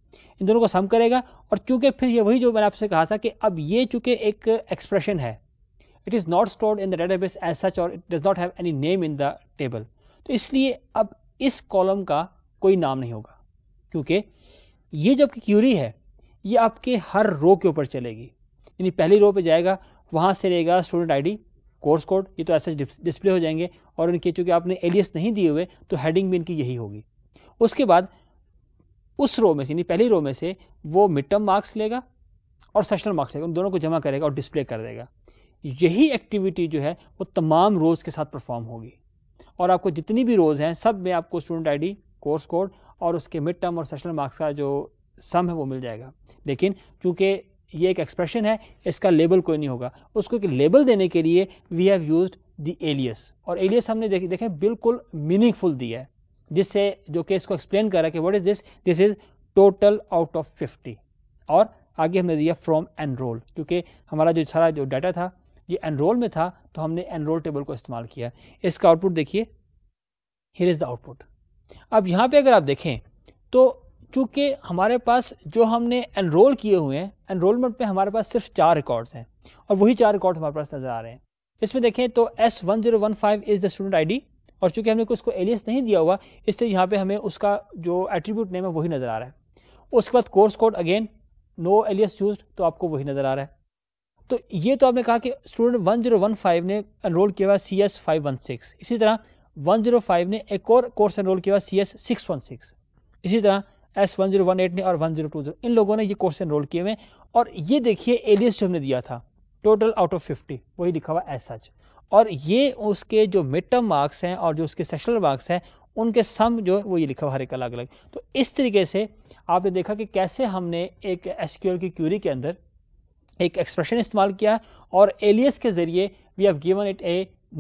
इन दोनों को सम करेगा और चूंकि फिर ये वही जो मैंने आपसे कहा था कि अब ये चूंकि एक एक्सप्रेशन है it is not stored in the base as such और it does not have any name in the table तो इसलिए अब इस कॉलम का कोई नाम नहीं होगा क्योंकि ये जो आपकी क्यूरी है ये आपके हर रो के ऊपर चलेगी यानी पहली रो पे जाएगा वहाँ से रहेगा स्टूडेंट आईडी कोर्स कोड ये तो ऐसे डिस्प्ले हो जाएंगे और इनके चूँकि आपने एलियस नहीं दिए हुए तो हेडिंग भी इनकी यही होगी उसके बाद उस रो में से यानी पहली रो में से वो मिड टर्म मार्क्स लेगा और सेशनल मार्क्स लेगा उन दोनों को जमा करेगा और डिस्प्ले कर देगा यही एक्टिविटी जो है वो तमाम रोज़ के साथ परफॉर्म होगी और आपको जितनी भी रोज़ हैं सब में आपको स्टूडेंट आईडी कोर्स कोड और उसके मिड टर्म और सेशनल मार्क्स का जो सम है वो मिल जाएगा लेकिन चूँकि ये एक एक्सप्रेशन है इसका लेबल कोई नहीं होगा उसको एक लेबल देने के लिए we have used the alias और एलियस हमने देखे देखें बिल्कुल मीनिंगफुल दिया है जिससे जो कि इसको एक्सप्लेन करा कि what is this this is total out of fifty और आगे हमने दिया फ्रॉम एनरोल क्योंकि हमारा जो सारा जो डाटा था ये एनरोल में था तो हमने एनरोल टेबल को इस्तेमाल किया इसका आउटपुट देखिए हियर इज़ द आउटपुट अब यहाँ पर अगर आप देखें तो चूंकि हमारे पास जो हमने एनरोल किए हुए हैं एनरोलमेंट में हमारे पास सिर्फ चार रिकॉर्ड्स हैं और वही चार रिकॉर्ड हमारे पास नज़र आ रहे हैं इसमें देखें तो S one zero one five is the student I D और चूंकि हमने उसको एलियस नहीं दिया हुआ इसलिए यहाँ पे हमें उसका जो एट्रीब्यूट नेम है वही नज़र आ रहा है उसके बाद course code again no alias use तो आपको वही नज़र आ रहा है तो ये तो आपने कहा कि स्टूडेंट 1015 ने एनरोल किया हुआ C S five one six इसी तरह 105 ने एक और कोर्स एनरोल किया हुआ C S six one six इसी तरह S one zero one eight ने और वन जीरो टू जीरो इन लोगों ने ये कोर्स एनरोल किए हुए और ये देखिए एलियस जो हमने दिया था टोटल आउट ऑफ फिफ्टी वही लिखा हुआ एस सच और ये उसके जो मिड टर्म मार्क्स हैं और जो उसके सेशनल मार्क्स हैं उनके सम जो है वो ये लिखा हुआ हर एक अलग अलग तो इस तरीके से आपने देखा कि कैसे हमने एक एस की क्यूरी के अंदर एक एक्सप्रेशन इस्तेमाल किया और एलियस के ज़रिए we have given it a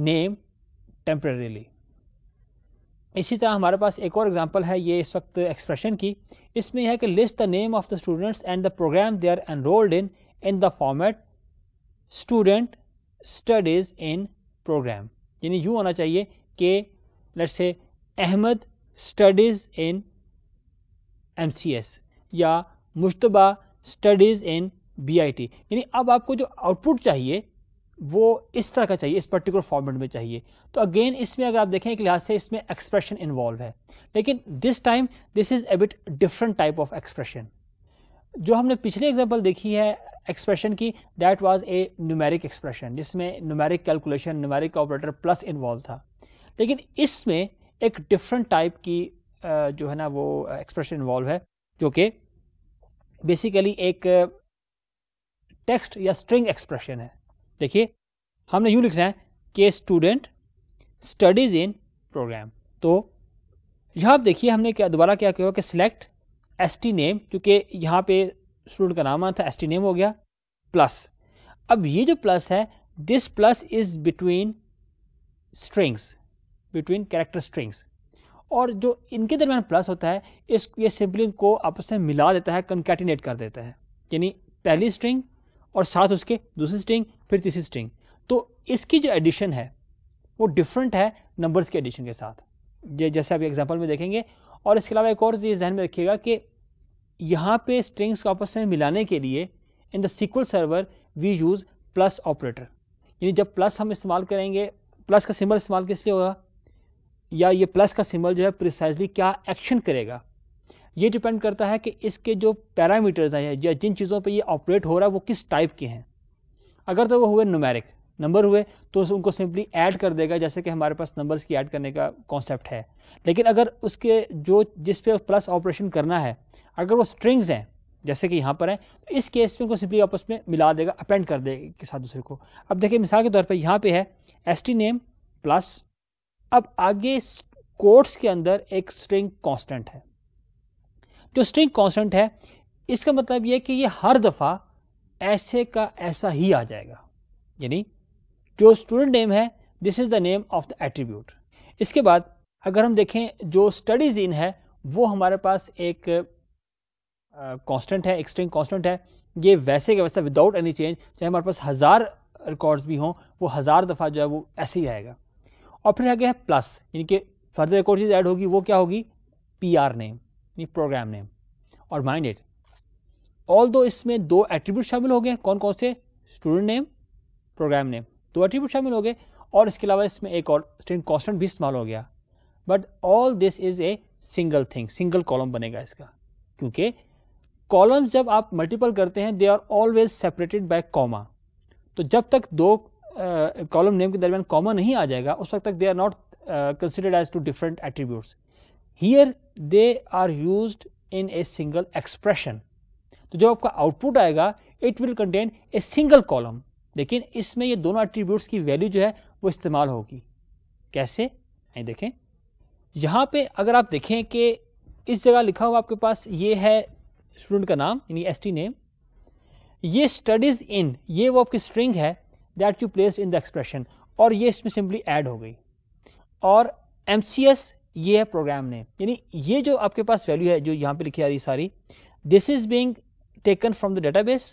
name temporarily इसी तरह हमारे पास एक और एग्जांपल है ये इस वक्त एक्सप्रेशन की इसमें यह है कि list the name of the students and the program they are enrolled in in the format student studies in program यानी यूँ होना चाहिए कि लट से Ahmad studies in M C S या Mujtaba studies in B I T यानी अब आपको जो आउटपुट चाहिए वो इस तरह का चाहिए इस पर्टिकुलर फॉर्मेट में चाहिए तो अगेन इसमें अगर आप देखें एक लिहाज से इसमें एक्सप्रेशन इन्वॉल्व है लेकिन this time this is a bit different type of expression जो हमने पिछले एग्जांपल देखी है एक्सप्रेशन की that was a numeric expression जिसमें numeric calculation numeric operator plus involve था लेकिन इसमें एक डिफरेंट टाइप की जो है ना वो एक्सप्रेशन इन्वॉल्व है जो कि बेसिकली एक टेक्स्ट या स्ट्रिंग एक्सप्रेशन है देखिए हमने यूँ लिखना है कि स्टूडेंट स्टडीज़ इन प्रोग्राम तो यहाँ देखिए हमने क्या दोबारा क्या किया कि सिलेक्ट एस टी नेम क्योंकि यहाँ पे स्टूडेंट का नाम आता है एस टी नेम हो गया प्लस अब ये जो प्लस है this plus is between strings between character strings और जो इनके दरमियान प्लस होता है इस ये सिंपली को आपस में मिला देता है कंकैटिनेट कर देता है यानी पहली स्ट्रिंग और साथ उसके दूसरी स्ट्रिंग फिर तीसरी स्ट्रिंग तो इसकी जो एडिशन है वो डिफरेंट है नंबर्स के एडिशन के साथ जैसे आप एग्जाम्पल में देखेंगे और इसके अलावा एक और चीज़ ध्यान में रखिएगा कि यहाँ पे स्ट्रिंग्स को आपस में मिलाने के लिए in the sequel server we use plus operator यानी जब प्लस हम इस्तेमाल करेंगे प्लस का सिंबल इस्तेमाल किस लिए होगा या ये प्लस का सिंबल जो है प्रिसाइजली क्या एक्शन करेगा ये डिपेंड करता है कि इसके जो पैरामीटर्स हैं या जिन चीज़ों पे ये ऑपरेट हो रहा है वो किस टाइप के हैं अगर तो वो हुए नुमेरिक नंबर हुए तो उनको सिंपली ऐड कर देगा जैसे कि हमारे पास नंबर्स की ऐड करने का कॉन्सेप्ट है लेकिन अगर उसके जो जिस पे प्लस ऑपरेशन करना है अगर वो स्ट्रिंग्स हैं जैसे कि यहाँ पर हैं तो इस केस में उनको सिंपली आपस में मिला देगा अपेंड कर देगा एक साथ दूसरे को अब देखिए मिसाल के तौर पर यहाँ पर है एस टी नेम प्लस अब आगे कोर्ट्स के अंदर एक स्ट्रिंग कॉन्सटेंट है जो स्ट्रिंग कॉन्सटेंट है इसका मतलब यह कि ये हर दफ़ा ऐसे का ऐसा ही आ जाएगा यानी जो स्टूडेंट नेम है this is the name of the attribute इसके बाद अगर हम देखें जो स्टडीज़ इन है वो हमारे पास एक कांस्टेंट है एक कांस्टेंट है ये वैसे के वैसे विदाउट एनी चेंज चाहे हमारे पास हज़ार रिकॉर्ड्स भी हों वो हज़ार दफ़ा जो है वो ऐसे ही आएगा और फिर आगे है प्लस यानी कि फर्दर रिकॉर्ड चीज़ ऐड होगी वो क्या होगी पी आर नेम यानी प्रोग्राम नेम और माइंड इट ऑल दो इसमें दो एट्रीब्यूट शामिल हो गए कौन कौन से स्टूडेंट नेम प्रोग्राम नेम दो एट्रीब्यूट शामिल हो गए और इसके अलावा इसमें एक और स्ट्रिंग कॉन्स्टेंट भी इस्तेमाल हो गया but all this is a single thing single column बनेगा इसका क्योंकि कॉलम्स जब आप मल्टीपल करते हैं they are always separated by comma तो जब तक दो कॉलम नेम के दरमियान कॉमा नहीं आ जाएगा उस वक्त तक they are not considered as two different attributes here they are use in a single expression तो जब आपका आउटपुट आएगा it will contain a single column लेकिन इसमें ये दोनों एट्रीब्यूट्स की वैल्यू जो है वो इस्तेमाल होगी कैसे नहीं देखें यहाँ पे अगर आप देखें कि इस जगह लिखा हुआ आपके पास ये है स्टूडेंट का नाम यानी एस नेम ये स्टडीज़ इन ये वो आपकी स्ट्रिंग है that you place in the expression और ये इसमें सिंपली ऐड हो गई और एम ये है प्रोग्राम नेम यानी ये जो आपके पास वैल्यू है जो यहाँ पे लिखी आ रही सारी this is being taken from the database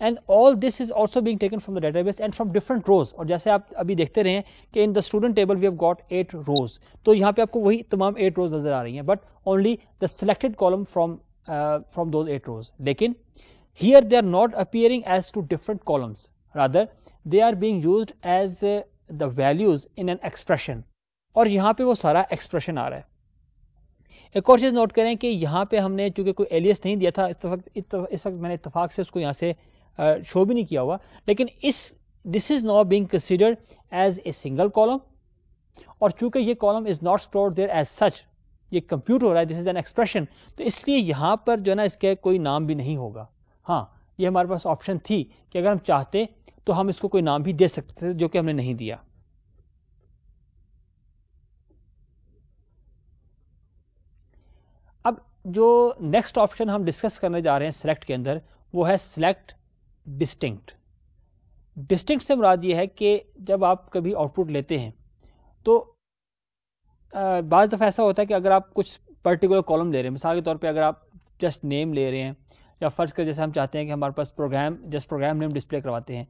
and all this is also being taken from the database and from different rows और जैसे आप अभी देखते रहे कि in the student table we have got eight rows तो यहाँ पे आपको वही तमाम एट रोज नजर आ रही हैं but only the selected column from from those eight rows लेकिन here they are not appearing as two different columns rather they are being used as uh, the values in an और यहाँ पे वो सारा एक्सप्रेशन आ रहा है एक और चीज़ नोट करें कि यहाँ पे हमने चूंकि कोई एलियस नहीं दिया था इस वक्त इस वक्त मैंने इतफाक से उसको यहाँ से शो भी नहीं किया हुआ लेकिन इस this is not being considered as a single column और चूंकि ये column is not store there as such ये कंप्यूट हो रहा है दिस इज़ एन एक्सप्रेशन तो इसलिए यहां पर जो है ना इसका कोई नाम भी नहीं होगा हाँ ये हमारे पास ऑप्शन थी कि अगर हम चाहते तो हम इसको कोई नाम भी दे सकते थे जो कि हमने नहीं दिया अब जो नेक्स्ट ऑप्शन हम डिस्कस करने जा रहे हैं सिलेक्ट के अंदर वो है सिलेक्ट डिस्टिंक्ट डिस्टिंक्ट से मुराद ये है कि जब आप कभी आउटपुट लेते हैं तो बाज़ दफ़ा ऐसा होता है कि अगर आप कुछ पर्टिकुलर कॉलम ले रहे हैं मिसाल के तौर पे अगर आप जस्ट नेम ले रहे हैं या फ़र्ज़ कर जैसे हम चाहते हैं कि हमारे पास program just program name display करवाते हैं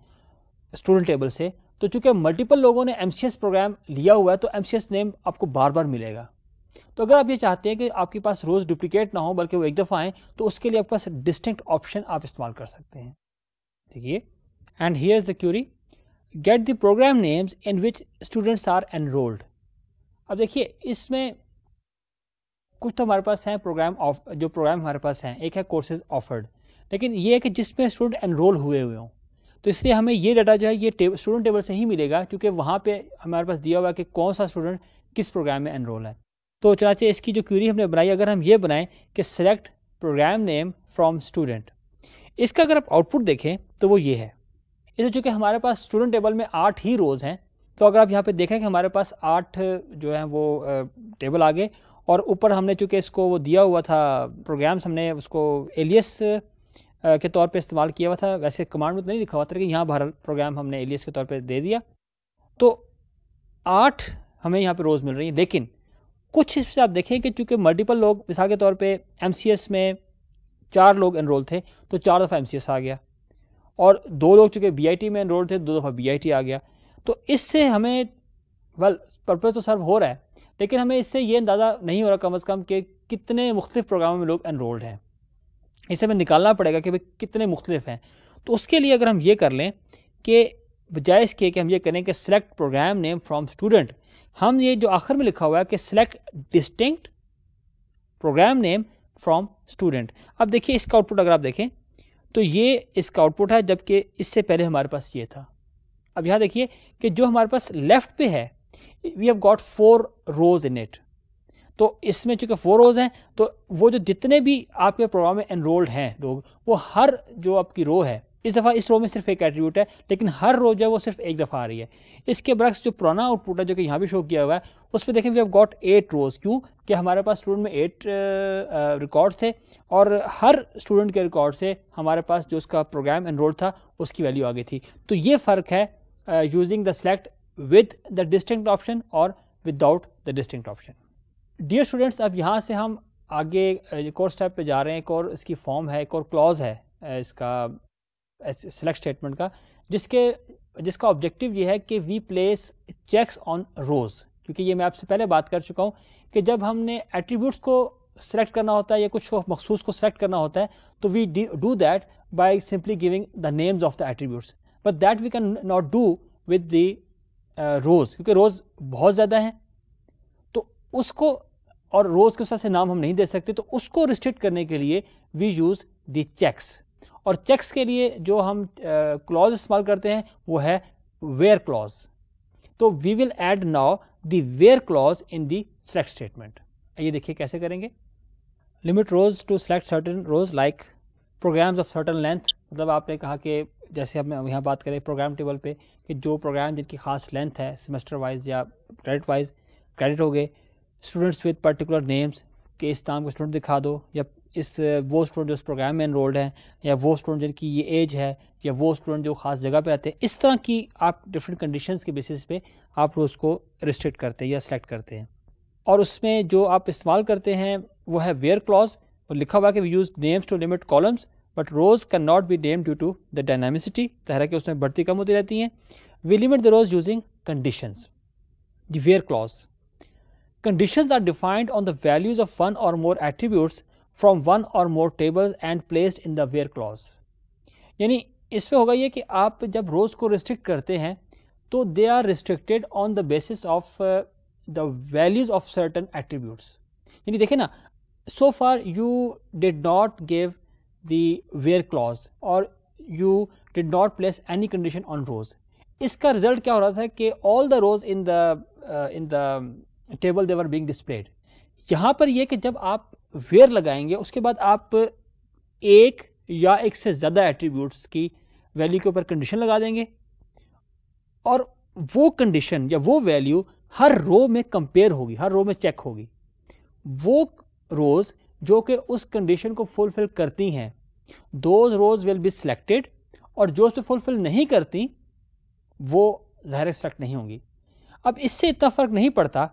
स्टूडेंट टेबल से तो चूंकि मल्टीपल लोगों ने एम प्रोग्राम लिया हुआ है तो एम नेम आपको बार बार मिलेगा तो अगर आप ये चाहते हैं कि आपके पास रोज़ डुप्लिकेट ना हो बल्कि वो एक दफ़ा आएँ तो उसके लिए आपके पास डिस्टिंक्ट ऑप्शन आप इस्तेमाल कर सकते हैं देखिए and here is the query get the program names in which students are enrolled अब देखिए इसमें कुछ तो हमारे पास हैं प्रोग्राम ऑफ जो प्रोग्राम हमारे पास हैं एक है कोर्सेज ऑफर्ड लेकिन ये है कि जिसमें स्टूडेंट एनरोल हुए हुए हों तो इसलिए हमें ये डाटा जो है ये स्टूडेंट टेबल से ही मिलेगा क्योंकि वहाँ पे हमारे पास दिया हुआ है कि कौन सा स्टूडेंट किस प्रोग्राम में एनरोल है तो चनाचे इसकी जो क्यूरी हमने बनाई अगर हम ये बनाएं कि select program name from student इसका अगर आप आउटपुट देखें तो वो ये है इसे चूँकि हमारे पास स्टूडेंट टेबल में आठ ही रोज़ हैं तो अगर आप यहाँ पे देखें कि हमारे पास आठ जो है वो टेबल आ गए और ऊपर हमने चूँकि इसको वो दिया हुआ था प्रोग्राम्स हमने उसको एलियस के तौर पे इस्तेमाल किया हुआ था वैसे कमांड में तो नहीं लिखा हुआ था लेकिन यहाँ भारत प्रोग्राम हमने एलियस के तौर पे दे दिया तो आठ हमें यहाँ पे रोज़ मिल रही है लेकिन कुछ इस आप देखें कि चूँकि मल्टीपल लोग मिसाल के तौर पर एम में चार लोग एनरोल थे तो चार दफ़ा एम आ गया और दो लोग चूँकि बी में एनरोल थे दो दफ़ा बी आ गया तो इससे हमें वेल पर्पज़ तो सर्व हो रहा है लेकिन हमें इससे ये अंदाज़ा नहीं हो रहा कम अज़ कम कि कितने मुख्तफ प्रोग्रामों में लोग एनरोल्ड हैं इसे हमें निकालना पड़ेगा कि भाई कितने मुख्तफ हैं तो उसके लिए अगर हम ये कर लें कि बजाय इसके कि हम ये करें कि select program name from student हम ये जो आखिर में लिखा हुआ है कि select distinct program name from student अब देखिए इसका आउटपुट अगर आप देखें तो ये इसका आउटपुट है जबकि इससे पहले हमारे पास ये था अब यहाँ देखिए कि जो हमारे पास लेफ्ट पे है we have got four rows in it तो इसमें चूंकि फोर रोज हैं तो वो जो जितने भी आपके प्रोग्राम में एनरोल्ड हैं लोग वो हर जो आपकी रो है इस दफ़ा इस रो में सिर्फ एक एट्रीब्यूट है लेकिन हर रो जो है वो सिर्फ एक दफ़ा आ रही है इसके बरक्स जो पुराना आउटपुट है जो कि यहाँ भी शो किया हुआ है उस पर देखें we have got eight rows क्यों कि हमारे पास स्टूडेंट में एट रिकॉर्ड uh, uh, थे और हर स्टूडेंट के रिकॉर्ड से हमारे पास जो उसका प्रोग्राम एनरोल था उसकी वैल्यू आ गई थी तो ये फ़र्क है using the select with the distinct option और without the distinct option dear students अब यहाँ से हम आगे एक और स्टेप पर जा रहे हैं एक और इसकी फॉर्म है एक और क्लॉज है uh, इसका सेलेक्ट स्टेटमेंट का जिसके जिसका ऑब्जेक्टिव ये है कि we place checks on rows क्योंकि ये मैं आपसे पहले बात कर चुका हूँ कि जब हमने एट्रीब्यूट्स को सेलेक्ट करना होता है या कुछ मखसूस को सेलेक्ट करना होता है तो we do that by simply giving the names of the attributes but that we can not do with the rows क्योंकि रोज़ बहुत ज़्यादा हैं तो उसको और रोज़ के साथ से नाम हम नहीं दे सकते तो उसको रिस्ट्रिक्ट करने के लिए वी यूज़ द चेक्स और चेक्स के लिए जो हम क्लॉज इस्तेमाल करते हैं वो है वेयर क्लॉज तो we will add now the where clause in the select statement ये देखिए कैसे करेंगे limit rows to select certain rows like programs of certain length मतलब आपने कहा कि जैसे हम यहाँ बात करें प्रोग्राम टेबल पे कि जो प्रोग्राम जिनकी खास लेंथ है सेमेस्टर वाइज या क्रेडिट वाइज क्रेडिट हो गए स्टूडेंट्स विद पर्टिकुलर नेम्स के इस नाम को स्टूडेंट दिखा दो या इस वो स्टूडेंट जो इस प्रोग्राम में इनरोल्ड हैं या वो स्टूडेंट जिनकी ये एज है या वो स्टूडेंट जो खास जगह पे आते हैं इस तरह की आप डिफरेंट कंडीशंस के बेसिस पे आप उसको रिस्ट्रिक्ट करते हैं या सेलेक्ट करते हैं और उसमें जो आप इस्तेमाल करते हैं वो है वेयर क्लॉज और लिखा हुआ कि we use names to limit columns but rows can not be name due to the dynamicity तहरा उसमें बढ़ती कम होती रहती हैं we limit the rows using conditions the clause condition are defined on the values of of or more more from one और more tables and placed in the where clause यानी इस पर होगा ये कि आप जब रोज़ को रिस्ट्रिक्ट करते हैं तो they are restricted on the basis of the values of certain attributes यानी देखें ना so far you did not give the where clause और you did not place any condition on rows इसका रिजल्ट क्या हो रहा था कि all the rows in the in the table they were being displayed यहाँ पर यह कि जब आप वेयर लगाएंगे उसके बाद आप एक या एक से ज़्यादा एट्रीब्यूट्स की वैल्यू के ऊपर कंडीशन लगा देंगे और वो कंडीशन या वो वैल्यू हर रो में कंपेयर होगी हर रो में चेक होगी वो रोज़ जो कि उस कंडीशन को फुलफिल करती हैं दो रोज़ विल बी सिलेक्टेड और जो उसे फुलफिल नहीं करती वो ज़ाहिर सेलेक्ट नहीं होंगी अब इससे इतना फ़र्क नहीं पड़ता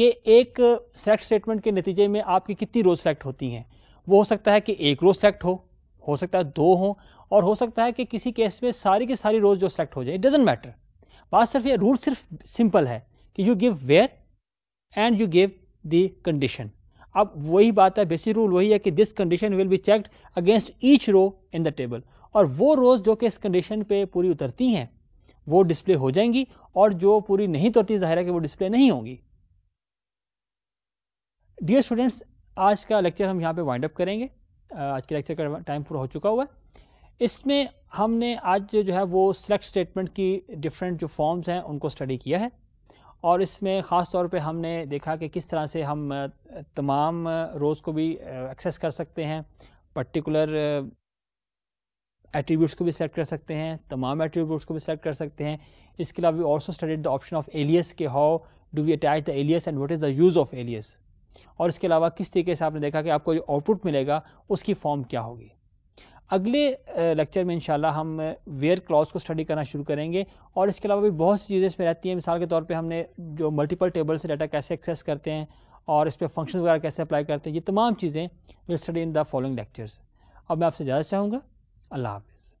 कि एक सेलेक्ट स्टेटमेंट के नतीजे में आपकी कितनी रोज़ सेलेक्ट होती हैं वो हो सकता है कि एक रोज़ सेलेक्ट हो हो सकता है दो हो और हो सकता है कि किसी केस में सारी की सारी रोज़ जो सेलेक्ट हो जाए इट डजेंट मैटर बात सिर्फ ये रूल सिर्फ सिंपल है कि you give where and you give the condition अब वही बात है बेसिक रूल वही है कि this condition will be checked against each row in the table और वो रोज़ जो कि इस कंडीशन पे पूरी उतरती हैं वो डिस्प्ले हो जाएंगी और जो पूरी नहीं उतरती ज़ाहिर है कि वो डिस्प्ले नहीं होंगी डियर स्टूडेंट्स आज का लेक्चर हम यहाँ पे वाइंड अप करेंगे आज के लेक्चर का टाइम पूरा हो चुका हुआ है इसमें हमने आज जो है वो सिलेक्ट स्टेटमेंट की डिफरेंट जो फॉर्म्स हैं उनको स्टडी किया है और इसमें ख़ास तौर पे हमने देखा कि किस तरह से हम तमाम रोज़ को भी एक्सेस कर सकते हैं पर्टिकुलर एट्रीब्यूट्स को भी सिलेक्ट कर सकते हैं तमाम एट्रीब्यूट्स को भी सिलेक्ट कर सकते हैं इसके अलावा we also studied the option of alias के how do we attach the alias and what is the use of alias और इसके अलावा किस तरीके से आपने देखा कि आपको जो आउटपुट मिलेगा उसकी फॉर्म क्या होगी अगले लेक्चर में इंशाल्लाह हम वेयर क्लॉज को स्टडी करना शुरू करेंगे और इसके अलावा भी बहुत सी चीज़ें इसमें रहती हैं मिसाल के तौर पे हमने जो मल्टीपल टेबल से डाटा कैसे एक्सेस करते हैं और इस पर फंक्शन वगैरह कैसे अप्लाई करते हैं ये तमाम चीज़ें will study in the following lectures अब मैं आपसे ज़्यादा चाहूँगा अल्लाह हाफिज़